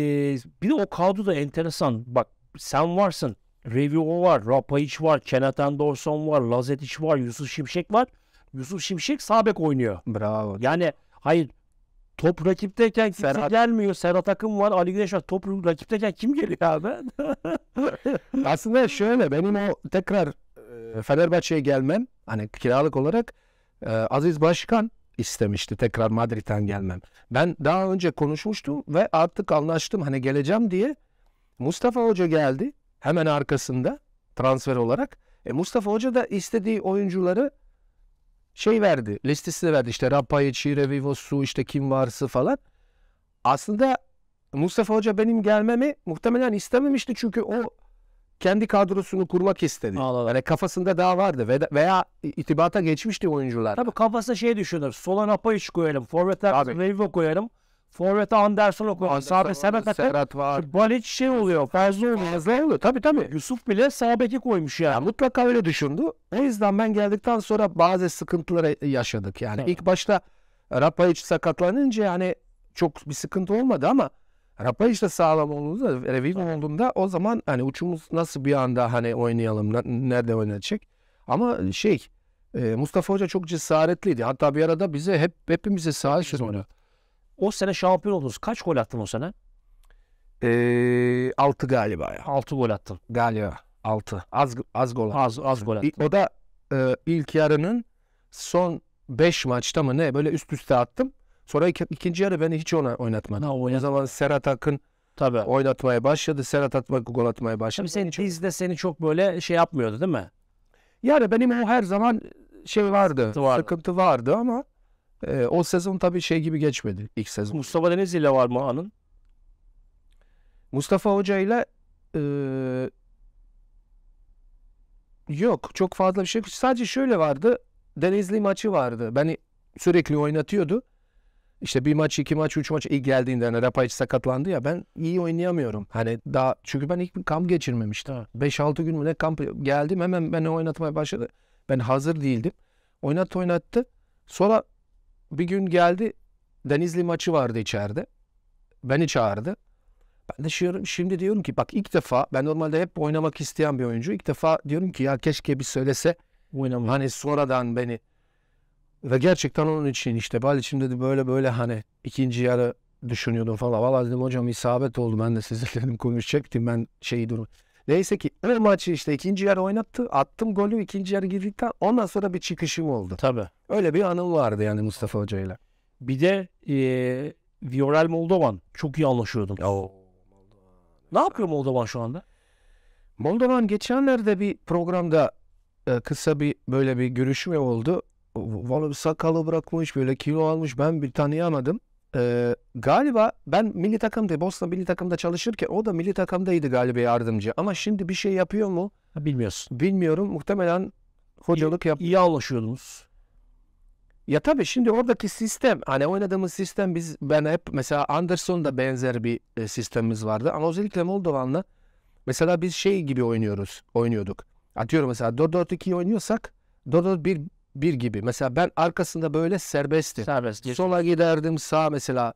bir de o kadro da enteresan. Bak sen varsın. Revio var, Rapayiç var, Kenneth Anderson var, Lazetiç var, Yusuf Şimşek var. Yusuf Şimşek sabek oynuyor. Bravo. Yani hayır Top rakipteyken kimse Serhat... gelmiyor. Serhat Akın var, Ali Güneş var. Top rakipteyken kim geliyor abi? Aslında şöyle benim o tekrar e, Fenerbahçe'ye gelmem hani kiralık olarak e, Aziz Başkan istemişti tekrar Madrid'den gelmem. Ben daha önce konuşmuştum ve artık anlaştım hani geleceğim diye. Mustafa Hoca geldi hemen arkasında transfer olarak. E Mustafa Hoca da istediği oyuncuları şey verdi. Listesi de verdi. İşte rapay, Çire, Vivo, Su işte kim varsa falan. Aslında Mustafa Hoca benim gelmemi muhtemelen istememişti çünkü o kendi kadrosunu kurmak istedi. Allah Yani kafasında daha vardı veya, veya itibata geçmişti oyuncular. Tabii kafasında şey düşünür. Sola Napoli koyarım, Forvet'e vivo koyarım. Forvet'e Anderson okuyor. Sağ Semet Serhat var. Balic şey oluyor. Fazla oluyor. Fazla oluyor. Tabii tabii. Ee, Yusuf bile sabeki koymuş ya. Yani. Mutlaka öyle düşündü. O yüzden ben geldikten sonra bazı sıkıntıları yaşadık. Yani evet. ilk başta Rapaic sakatlanınca yani çok bir sıkıntı olmadı ama Rapa de sağlam olduğunda, Revin olduğunda o zaman hani uçumuz nasıl bir anda hani oynayalım, nerede oynayacak? Ama şey, e, Mustafa Hoca çok cesaretliydi. Hatta bir arada bize hep hepimize sağ oynadı. O sene şampiyon oldunuz. Kaç gol attın o sene? Ee, 6 galiba ya. 6 gol attın. Galiba 6. Az az gol attın. Az, az gol attın. O da e, ilk yarının son 5 maçta mı ne böyle üst üste attım. Sonra ik- ikinci yarı beni hiç ona oynatmadı. Ha, O zaman Serhat Akın Tabii. oynatmaya başladı. Serhat atmak gol atmaya başladı. Şimdi seni dizde seni çok böyle şey yapmıyordu değil mi? Yani benim o her zaman şey vardı, vardı. sıkıntı vardı ama e, o sezon tabii şey gibi geçmedi ilk sezon. Mustafa Denizli ile var mı anın? Mustafa Hoca ile e, yok çok fazla bir şey yok. Sadece şöyle vardı. Denizli maçı vardı. Beni sürekli oynatıyordu. İşte bir maç, iki maç, üç maç ilk geldiğinde hani Rapaç sakatlandı ya ben iyi oynayamıyorum. Hani daha çünkü ben ilk bir kamp geçirmemiştim. beş altı gün mü ne kamp geldim hemen beni oynatmaya başladı. Ben hazır değildim. Oynat oynattı. Sonra bir gün geldi Denizli maçı vardı içeride. Beni çağırdı. Ben de şiyorum, şimdi diyorum ki bak ilk defa ben normalde hep oynamak isteyen bir oyuncu. İlk defa diyorum ki ya keşke bir söylese. Oynamam. Hani sonradan beni. Ve gerçekten onun için işte Baliç'im dedi böyle böyle hani ikinci yarı düşünüyordum falan. Valla dedim hocam isabet oldu ben de sizinle dedim konuşacaktım ben şeyi durum. Neyse ki maçı işte ikinci yarı oynattı. Attım golü ikinci yarı girdikten ondan sonra bir çıkışım oldu. Tabii. Öyle bir anım vardı yani Mustafa Hoca ile. Bir de e, Viorel Moldovan çok iyi anlaşıyordun. Ya o. Ne yapıyor Moldovan şu anda? Moldovan geçenlerde bir programda e, kısa bir böyle bir görüşme oldu. Vallahi sakalı bırakmış böyle kilo almış ben bir tanıyamadım. Ee, galiba ben milli takımda, Boston milli takımda çalışırken o da milli takımdaydı galiba yardımcı. Ama şimdi bir şey yapıyor mu? bilmiyorsun. Bilmiyorum. Muhtemelen hocalık yap. İyi anlaşıyordunuz. Ya tabii şimdi oradaki sistem hani oynadığımız sistem biz ben hep mesela Anderson'da benzer bir e, sistemimiz vardı ama özellikle Moldovan'la mesela biz şey gibi oynuyoruz oynuyorduk. Atıyorum mesela 4-4-2 oynuyorsak 4-4-1 bir gibi. Mesela ben arkasında böyle serbestti. Serbest. Geçmiş. Sola giderdim sağ mesela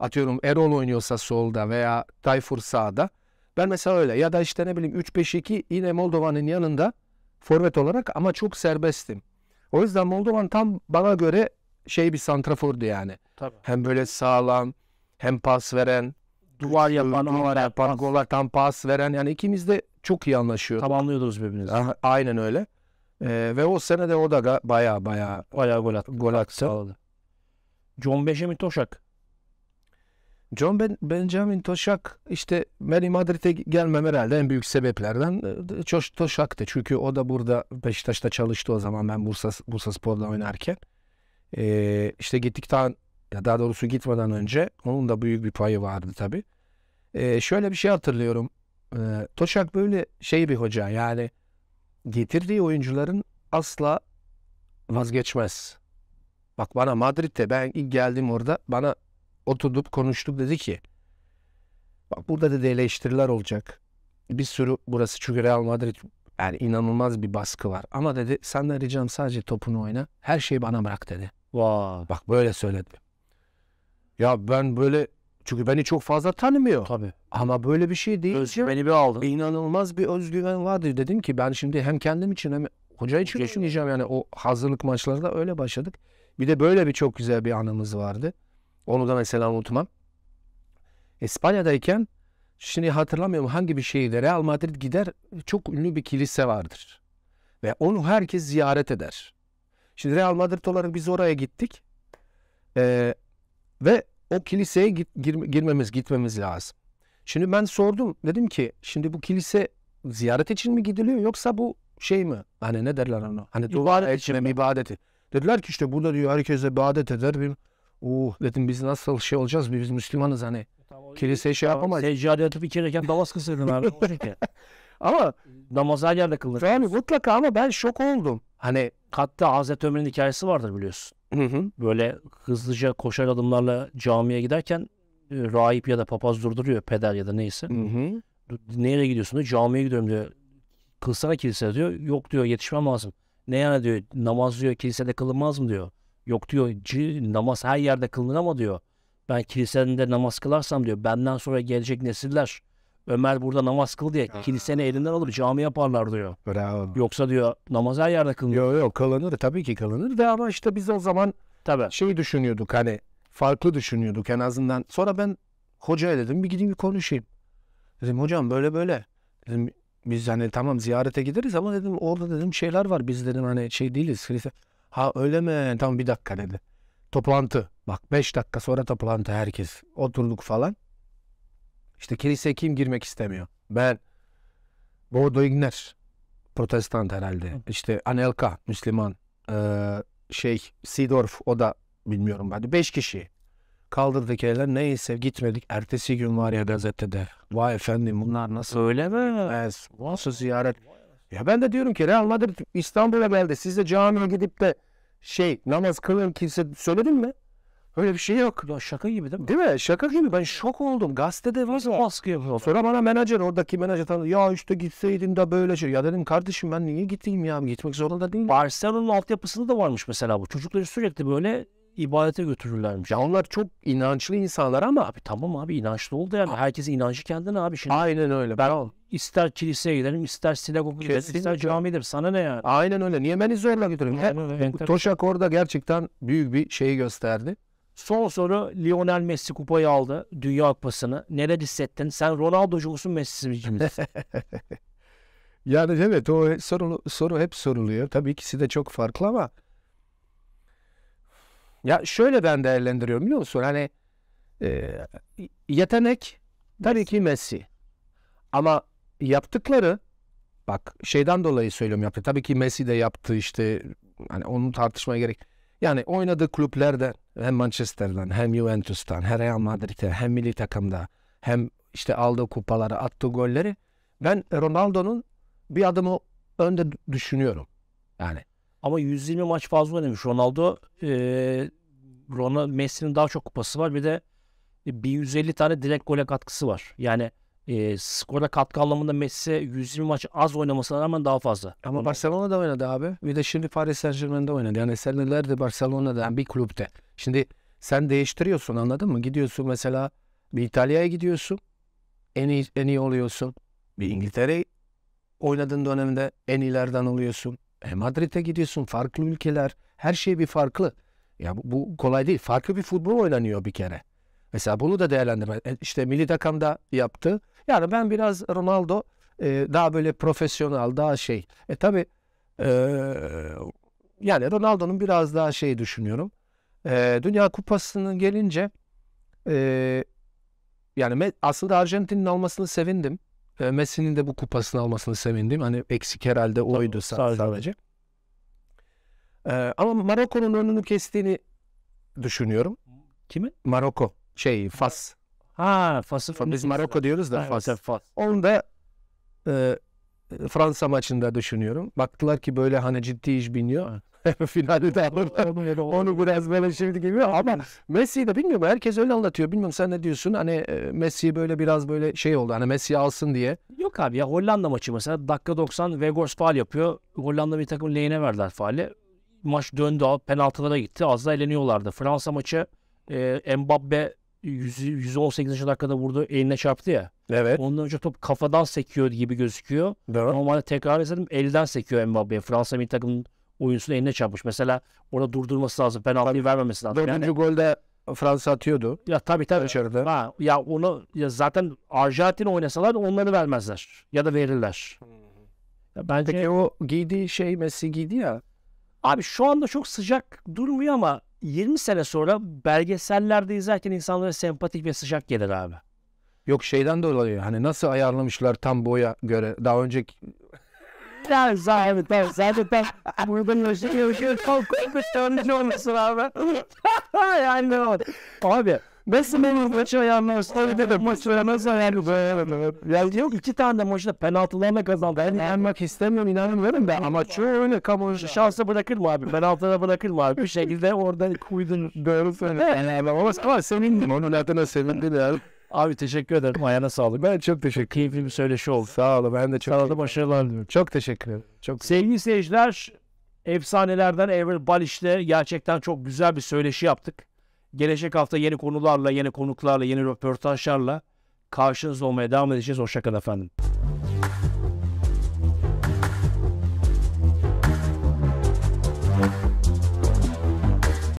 atıyorum Erol oynuyorsa solda veya Tayfur sağda. Ben mesela öyle ya da işte ne bileyim 3-5-2 yine Moldova'nın yanında forvet olarak ama çok serbesttim. O yüzden Moldovan tam bana göre şey bir santrafordu yani. Tabii. Hem böyle sağlam hem pas veren. Duvar yapan, duvar yapan, gol atan, pas veren. Yani ikimiz de çok iyi anlaşıyor. Tamamlıyordunuz birbirinizi. Aynen öyle. Ee, ve o sene de o da baya baya bayağı gol attı. Gol attı. Sağladı. John Benjamin Toşak. John ben Benjamin Toşak işte Meli Madrid'e gelmem herhalde en büyük sebeplerden Çoş e, Toşak'tı. Çünkü o da burada Beşiktaş'ta çalıştı o zaman ben Bursa, Bursa Spor'da oynarken. Ee, işte gittikten ya daha doğrusu gitmeden önce onun da büyük bir payı vardı tabii. Ee, şöyle bir şey hatırlıyorum. Ee, Toşak böyle şey bir hoca yani getirdiği oyuncuların asla vazgeçmez. Bak bana Madrid'de ben ilk geldim orada bana oturduk konuştuk dedi ki bak burada dedi eleştiriler olacak. Bir sürü burası çünkü Real Madrid yani inanılmaz bir baskı var. Ama dedi senden ricam sadece topunu oyna. Her şeyi bana bırak dedi. Vay. Wow. Bak böyle söyledi. Ya ben böyle çünkü beni çok fazla tanımıyor. Tabii. Ama böyle bir şey değil. beni bir aldın. İnanılmaz bir özgüven vardı. Dedim ki ben şimdi hem kendim için hem hoca için Geçim. oynayacağım. Yani o hazırlık maçları da öyle başladık. Bir de böyle bir çok güzel bir anımız vardı. Onu da mesela unutmam. İspanya'dayken şimdi hatırlamıyorum hangi bir şehirde Real Madrid gider çok ünlü bir kilise vardır. Ve onu herkes ziyaret eder. Şimdi Real Madrid olarak biz oraya gittik. Ee, ve o kiliseye git, gir, girmemiz, gitmemiz lazım. Şimdi ben sordum. Dedim ki şimdi bu kilise ziyaret için mi gidiliyor yoksa bu şey mi? Hani ne derler onu? Hani ibadet için mi? ibadeti. Dediler ki işte burada diyor herkese ibadet eder. Bir, uh dedim biz nasıl şey olacağız biz Müslümanız hani. E, kilise şey tamam, yapamayız. Seccade atıp iki rekat namaz kılsaydın abi. ama namaz her yerde kılınır. Yani mutlaka ama ben şok oldum. Hani hatta Hazreti Ömer'in hikayesi vardır biliyorsun. Hı hı. Böyle hızlıca koşar adımlarla camiye giderken e, rahip ya da papaz durduruyor peder ya da neyse. Hı hı. Nereye gidiyorsun diyor. Camiye gidiyorum diyor. Kılsana kilise diyor. Yok diyor yetişmem lazım. Ne yani diyor namaz diyor kilisede kılınmaz mı diyor. Yok diyor namaz her yerde kılınır ama diyor. Ben kilisede namaz kılarsam diyor benden sonra gelecek nesiller Ömer burada namaz kıl diye ah. kiliseni elinden alıp cami yaparlar diyor. Bravo. Yoksa diyor namaz her yerde kılınır. Yok yok kılınır tabii ki kılınır da ama işte biz o zaman Tabii. şey düşünüyorduk hani farklı düşünüyorduk en azından. Sonra ben hocaya dedim bir gideyim bir konuşayım. Dedim hocam böyle böyle. Dedim biz hani tamam ziyarete gideriz ama dedim orada dedim şeyler var biz dedim hani şey değiliz. Kilise. Ha öyle mi? Tamam bir dakika dedi. Toplantı. Bak beş dakika sonra toplantı herkes. Oturduk falan. İşte kiliseye kim girmek istemiyor? Ben. Bordo Igner. Protestan herhalde. Hı. İşte Anelka Müslüman. Ee, şey Sidorf o da bilmiyorum ben Beş kişi. Kaldırdık eller neyse gitmedik. Ertesi gün var ya gazetede. Vay efendim bunlar nasıl? Öyle mi? Evet. Nasıl ziyaret? Ya ben de diyorum ki Real Madrid İstanbul'a geldi. siz de camiye gidip de şey namaz kılın kimse söyledin mi? Öyle bir şey yok. Ya şaka gibi değil mi? Değil mi? Şaka gibi. Ben şok oldum. Gazetede nasıl baskı yapıyor? Sonra bana menajer oradaki menajer tanı. Ya işte gitseydin de böyle şey. Ya dedim kardeşim ben niye gideyim ya? Gitmek zorunda değil. Barcelona'nın altyapısında da varmış mesela bu. Çocukları sürekli böyle ibadete götürürlermiş. Ya onlar çok inançlı insanlar ama abi tamam abi inançlı oldu yani. Herkesin inancı kendine abi. Şimdi Aynen öyle. Ben ol. ister kiliseye gidelim, ister sinagoga gidelim, ister camiye gidelim. Sana ne yani? Aynen öyle. Niye beni zorla götürüyorsun? He- Toşak orada gerçekten büyük bir şeyi gösterdi. Son soru Lionel Messi kupayı aldı. Dünya Kupası'nı. Neler hissettin? Sen Ronaldo'cu musun Messi misin? yani evet o soru, soru hep soruluyor. Tabii ikisi de çok farklı ama ya şöyle ben değerlendiriyorum biliyor musun? Hani e, yetenek tabii ki Messi. Ama yaptıkları bak şeyden dolayı söylüyorum yaptı. Tabii ki Messi de yaptı işte hani onun tartışmaya gerek. Yani oynadığı kulüplerden hem Manchester'dan hem Juventus'tan hem Real Madrid'e hem milli takımda hem işte aldığı kupaları attığı golleri ben Ronaldo'nun bir adımı önde düşünüyorum. Yani ama 120 maç fazla oynamış Ronaldo. Ee, Ronaldo Messi'nin daha çok kupası var. Bir de 150 tane direkt gole katkısı var. Yani e, skorda katkı anlamında Messi 120 maç az oynamasına rağmen daha fazla. Ama Onu... Barcelona'da oynadı abi. ve de şimdi Paris Saint Germain'de oynadı. Yani seneler de Barcelona'da yani bir kulüpte. Şimdi sen değiştiriyorsun anladın mı? Gidiyorsun mesela bir İtalya'ya gidiyorsun. En iyi, en iyi oluyorsun. Bir İngiltere oynadığın dönemde en ileriden oluyorsun. E Madrid'e gidiyorsun. Farklı ülkeler. Her şey bir farklı. Ya bu, bu kolay değil. Farklı bir futbol oynanıyor bir kere. Mesela bunu da değerlendirme. E, işte milli takımda yaptı. Yani ben biraz Ronaldo e, daha böyle profesyonel, daha şey. E tabi e, yani Ronaldo'nun biraz daha şey düşünüyorum. E, Dünya Kupası'nın gelince e, yani aslında Arjantin'in almasını sevindim. E, Messi'nin de bu kupasını almasını sevindim. Hani eksik herhalde oydu sadece. sadece. E, ama Maroko'nun önünü kestiğini düşünüyorum. Kimi? Maroko. Şey Fas. Ha Fas'ın Fa, biz Maroko diyoruz da Fas. Evet, Fas. Onu da e, Fransa maçında düşünüyorum. Baktılar ki böyle hani ciddi iş biniyor. Finalde de onu biraz böyle şimdi gibi ama Messi de bilmiyorum herkes öyle anlatıyor. Bilmiyorum sen ne diyorsun? Hani e, Messi böyle biraz böyle şey oldu. Hani Messi alsın diye. Yok abi ya Hollanda maçı mesela dakika 90 Vegors faal yapıyor. Hollanda bir takım lehine verdiler faali. Maç döndü penaltılara gitti. Az da eğleniyorlardı. Fransa maçı e, Mbappe 118. dakikada vurdu eline çarptı ya. Evet. Ondan önce top kafadan sekiyor gibi gözüküyor. Evet. Normalde tekrar izledim elden sekiyor Mbappe. Fransa milli takımın oyuncusunu eline çarpmış. Mesela orada durdurması lazım. Penaltıyı vermemesi lazım. Dördüncü yani, golde Fransa atıyordu. Ya tabii tabii. Başarılı. Ha, ya onu ya zaten Arjantin oynasalar onları vermezler. Ya da verirler. Ya bence Peki o giydiği şey Messi giydi ya. Abi şu anda çok sıcak durmuyor ama 20 sene sonra belgesellerde izlerken insanlara sempatik ve sıcak gelir abi. Yok şeyden dolayı hani nasıl ayarlamışlar tam boya göre daha önceki ben zaten ben zaten ben buradan özel çok korkunç bir olmasın abi. yani ne oldu? Abi Nasıl ben maçı ayarlarız? Tabii de maçı ayarlarız. Yani yok iki tane maçta penaltılarla kazandı. Yani yenmek istemiyorum inanamıyorum ben. Ama çoğu öyle kamu şansı bırakır mı abi? Penaltıda bırakır mı abi? Bir şekilde orada kuydun. Doğru söylüyorsun. Ama sevindim. Onun adına sevindim yani. Abi teşekkür ederim. Ayağına sağlık. Ben çok teşekkür ederim. Keyifli bir söyleşi oldu. Sağ olun. Ben de çok Sana da başarılar diliyorum. Çok teşekkür ederim. Çok Sevgili seyirciler, efsanelerden Evil Baliş'le gerçekten çok güzel bir söyleşi yaptık. Gelecek hafta yeni konularla, yeni konuklarla, yeni röportajlarla karşınızda olmaya devam edeceğiz. Hoşçakalın efendim.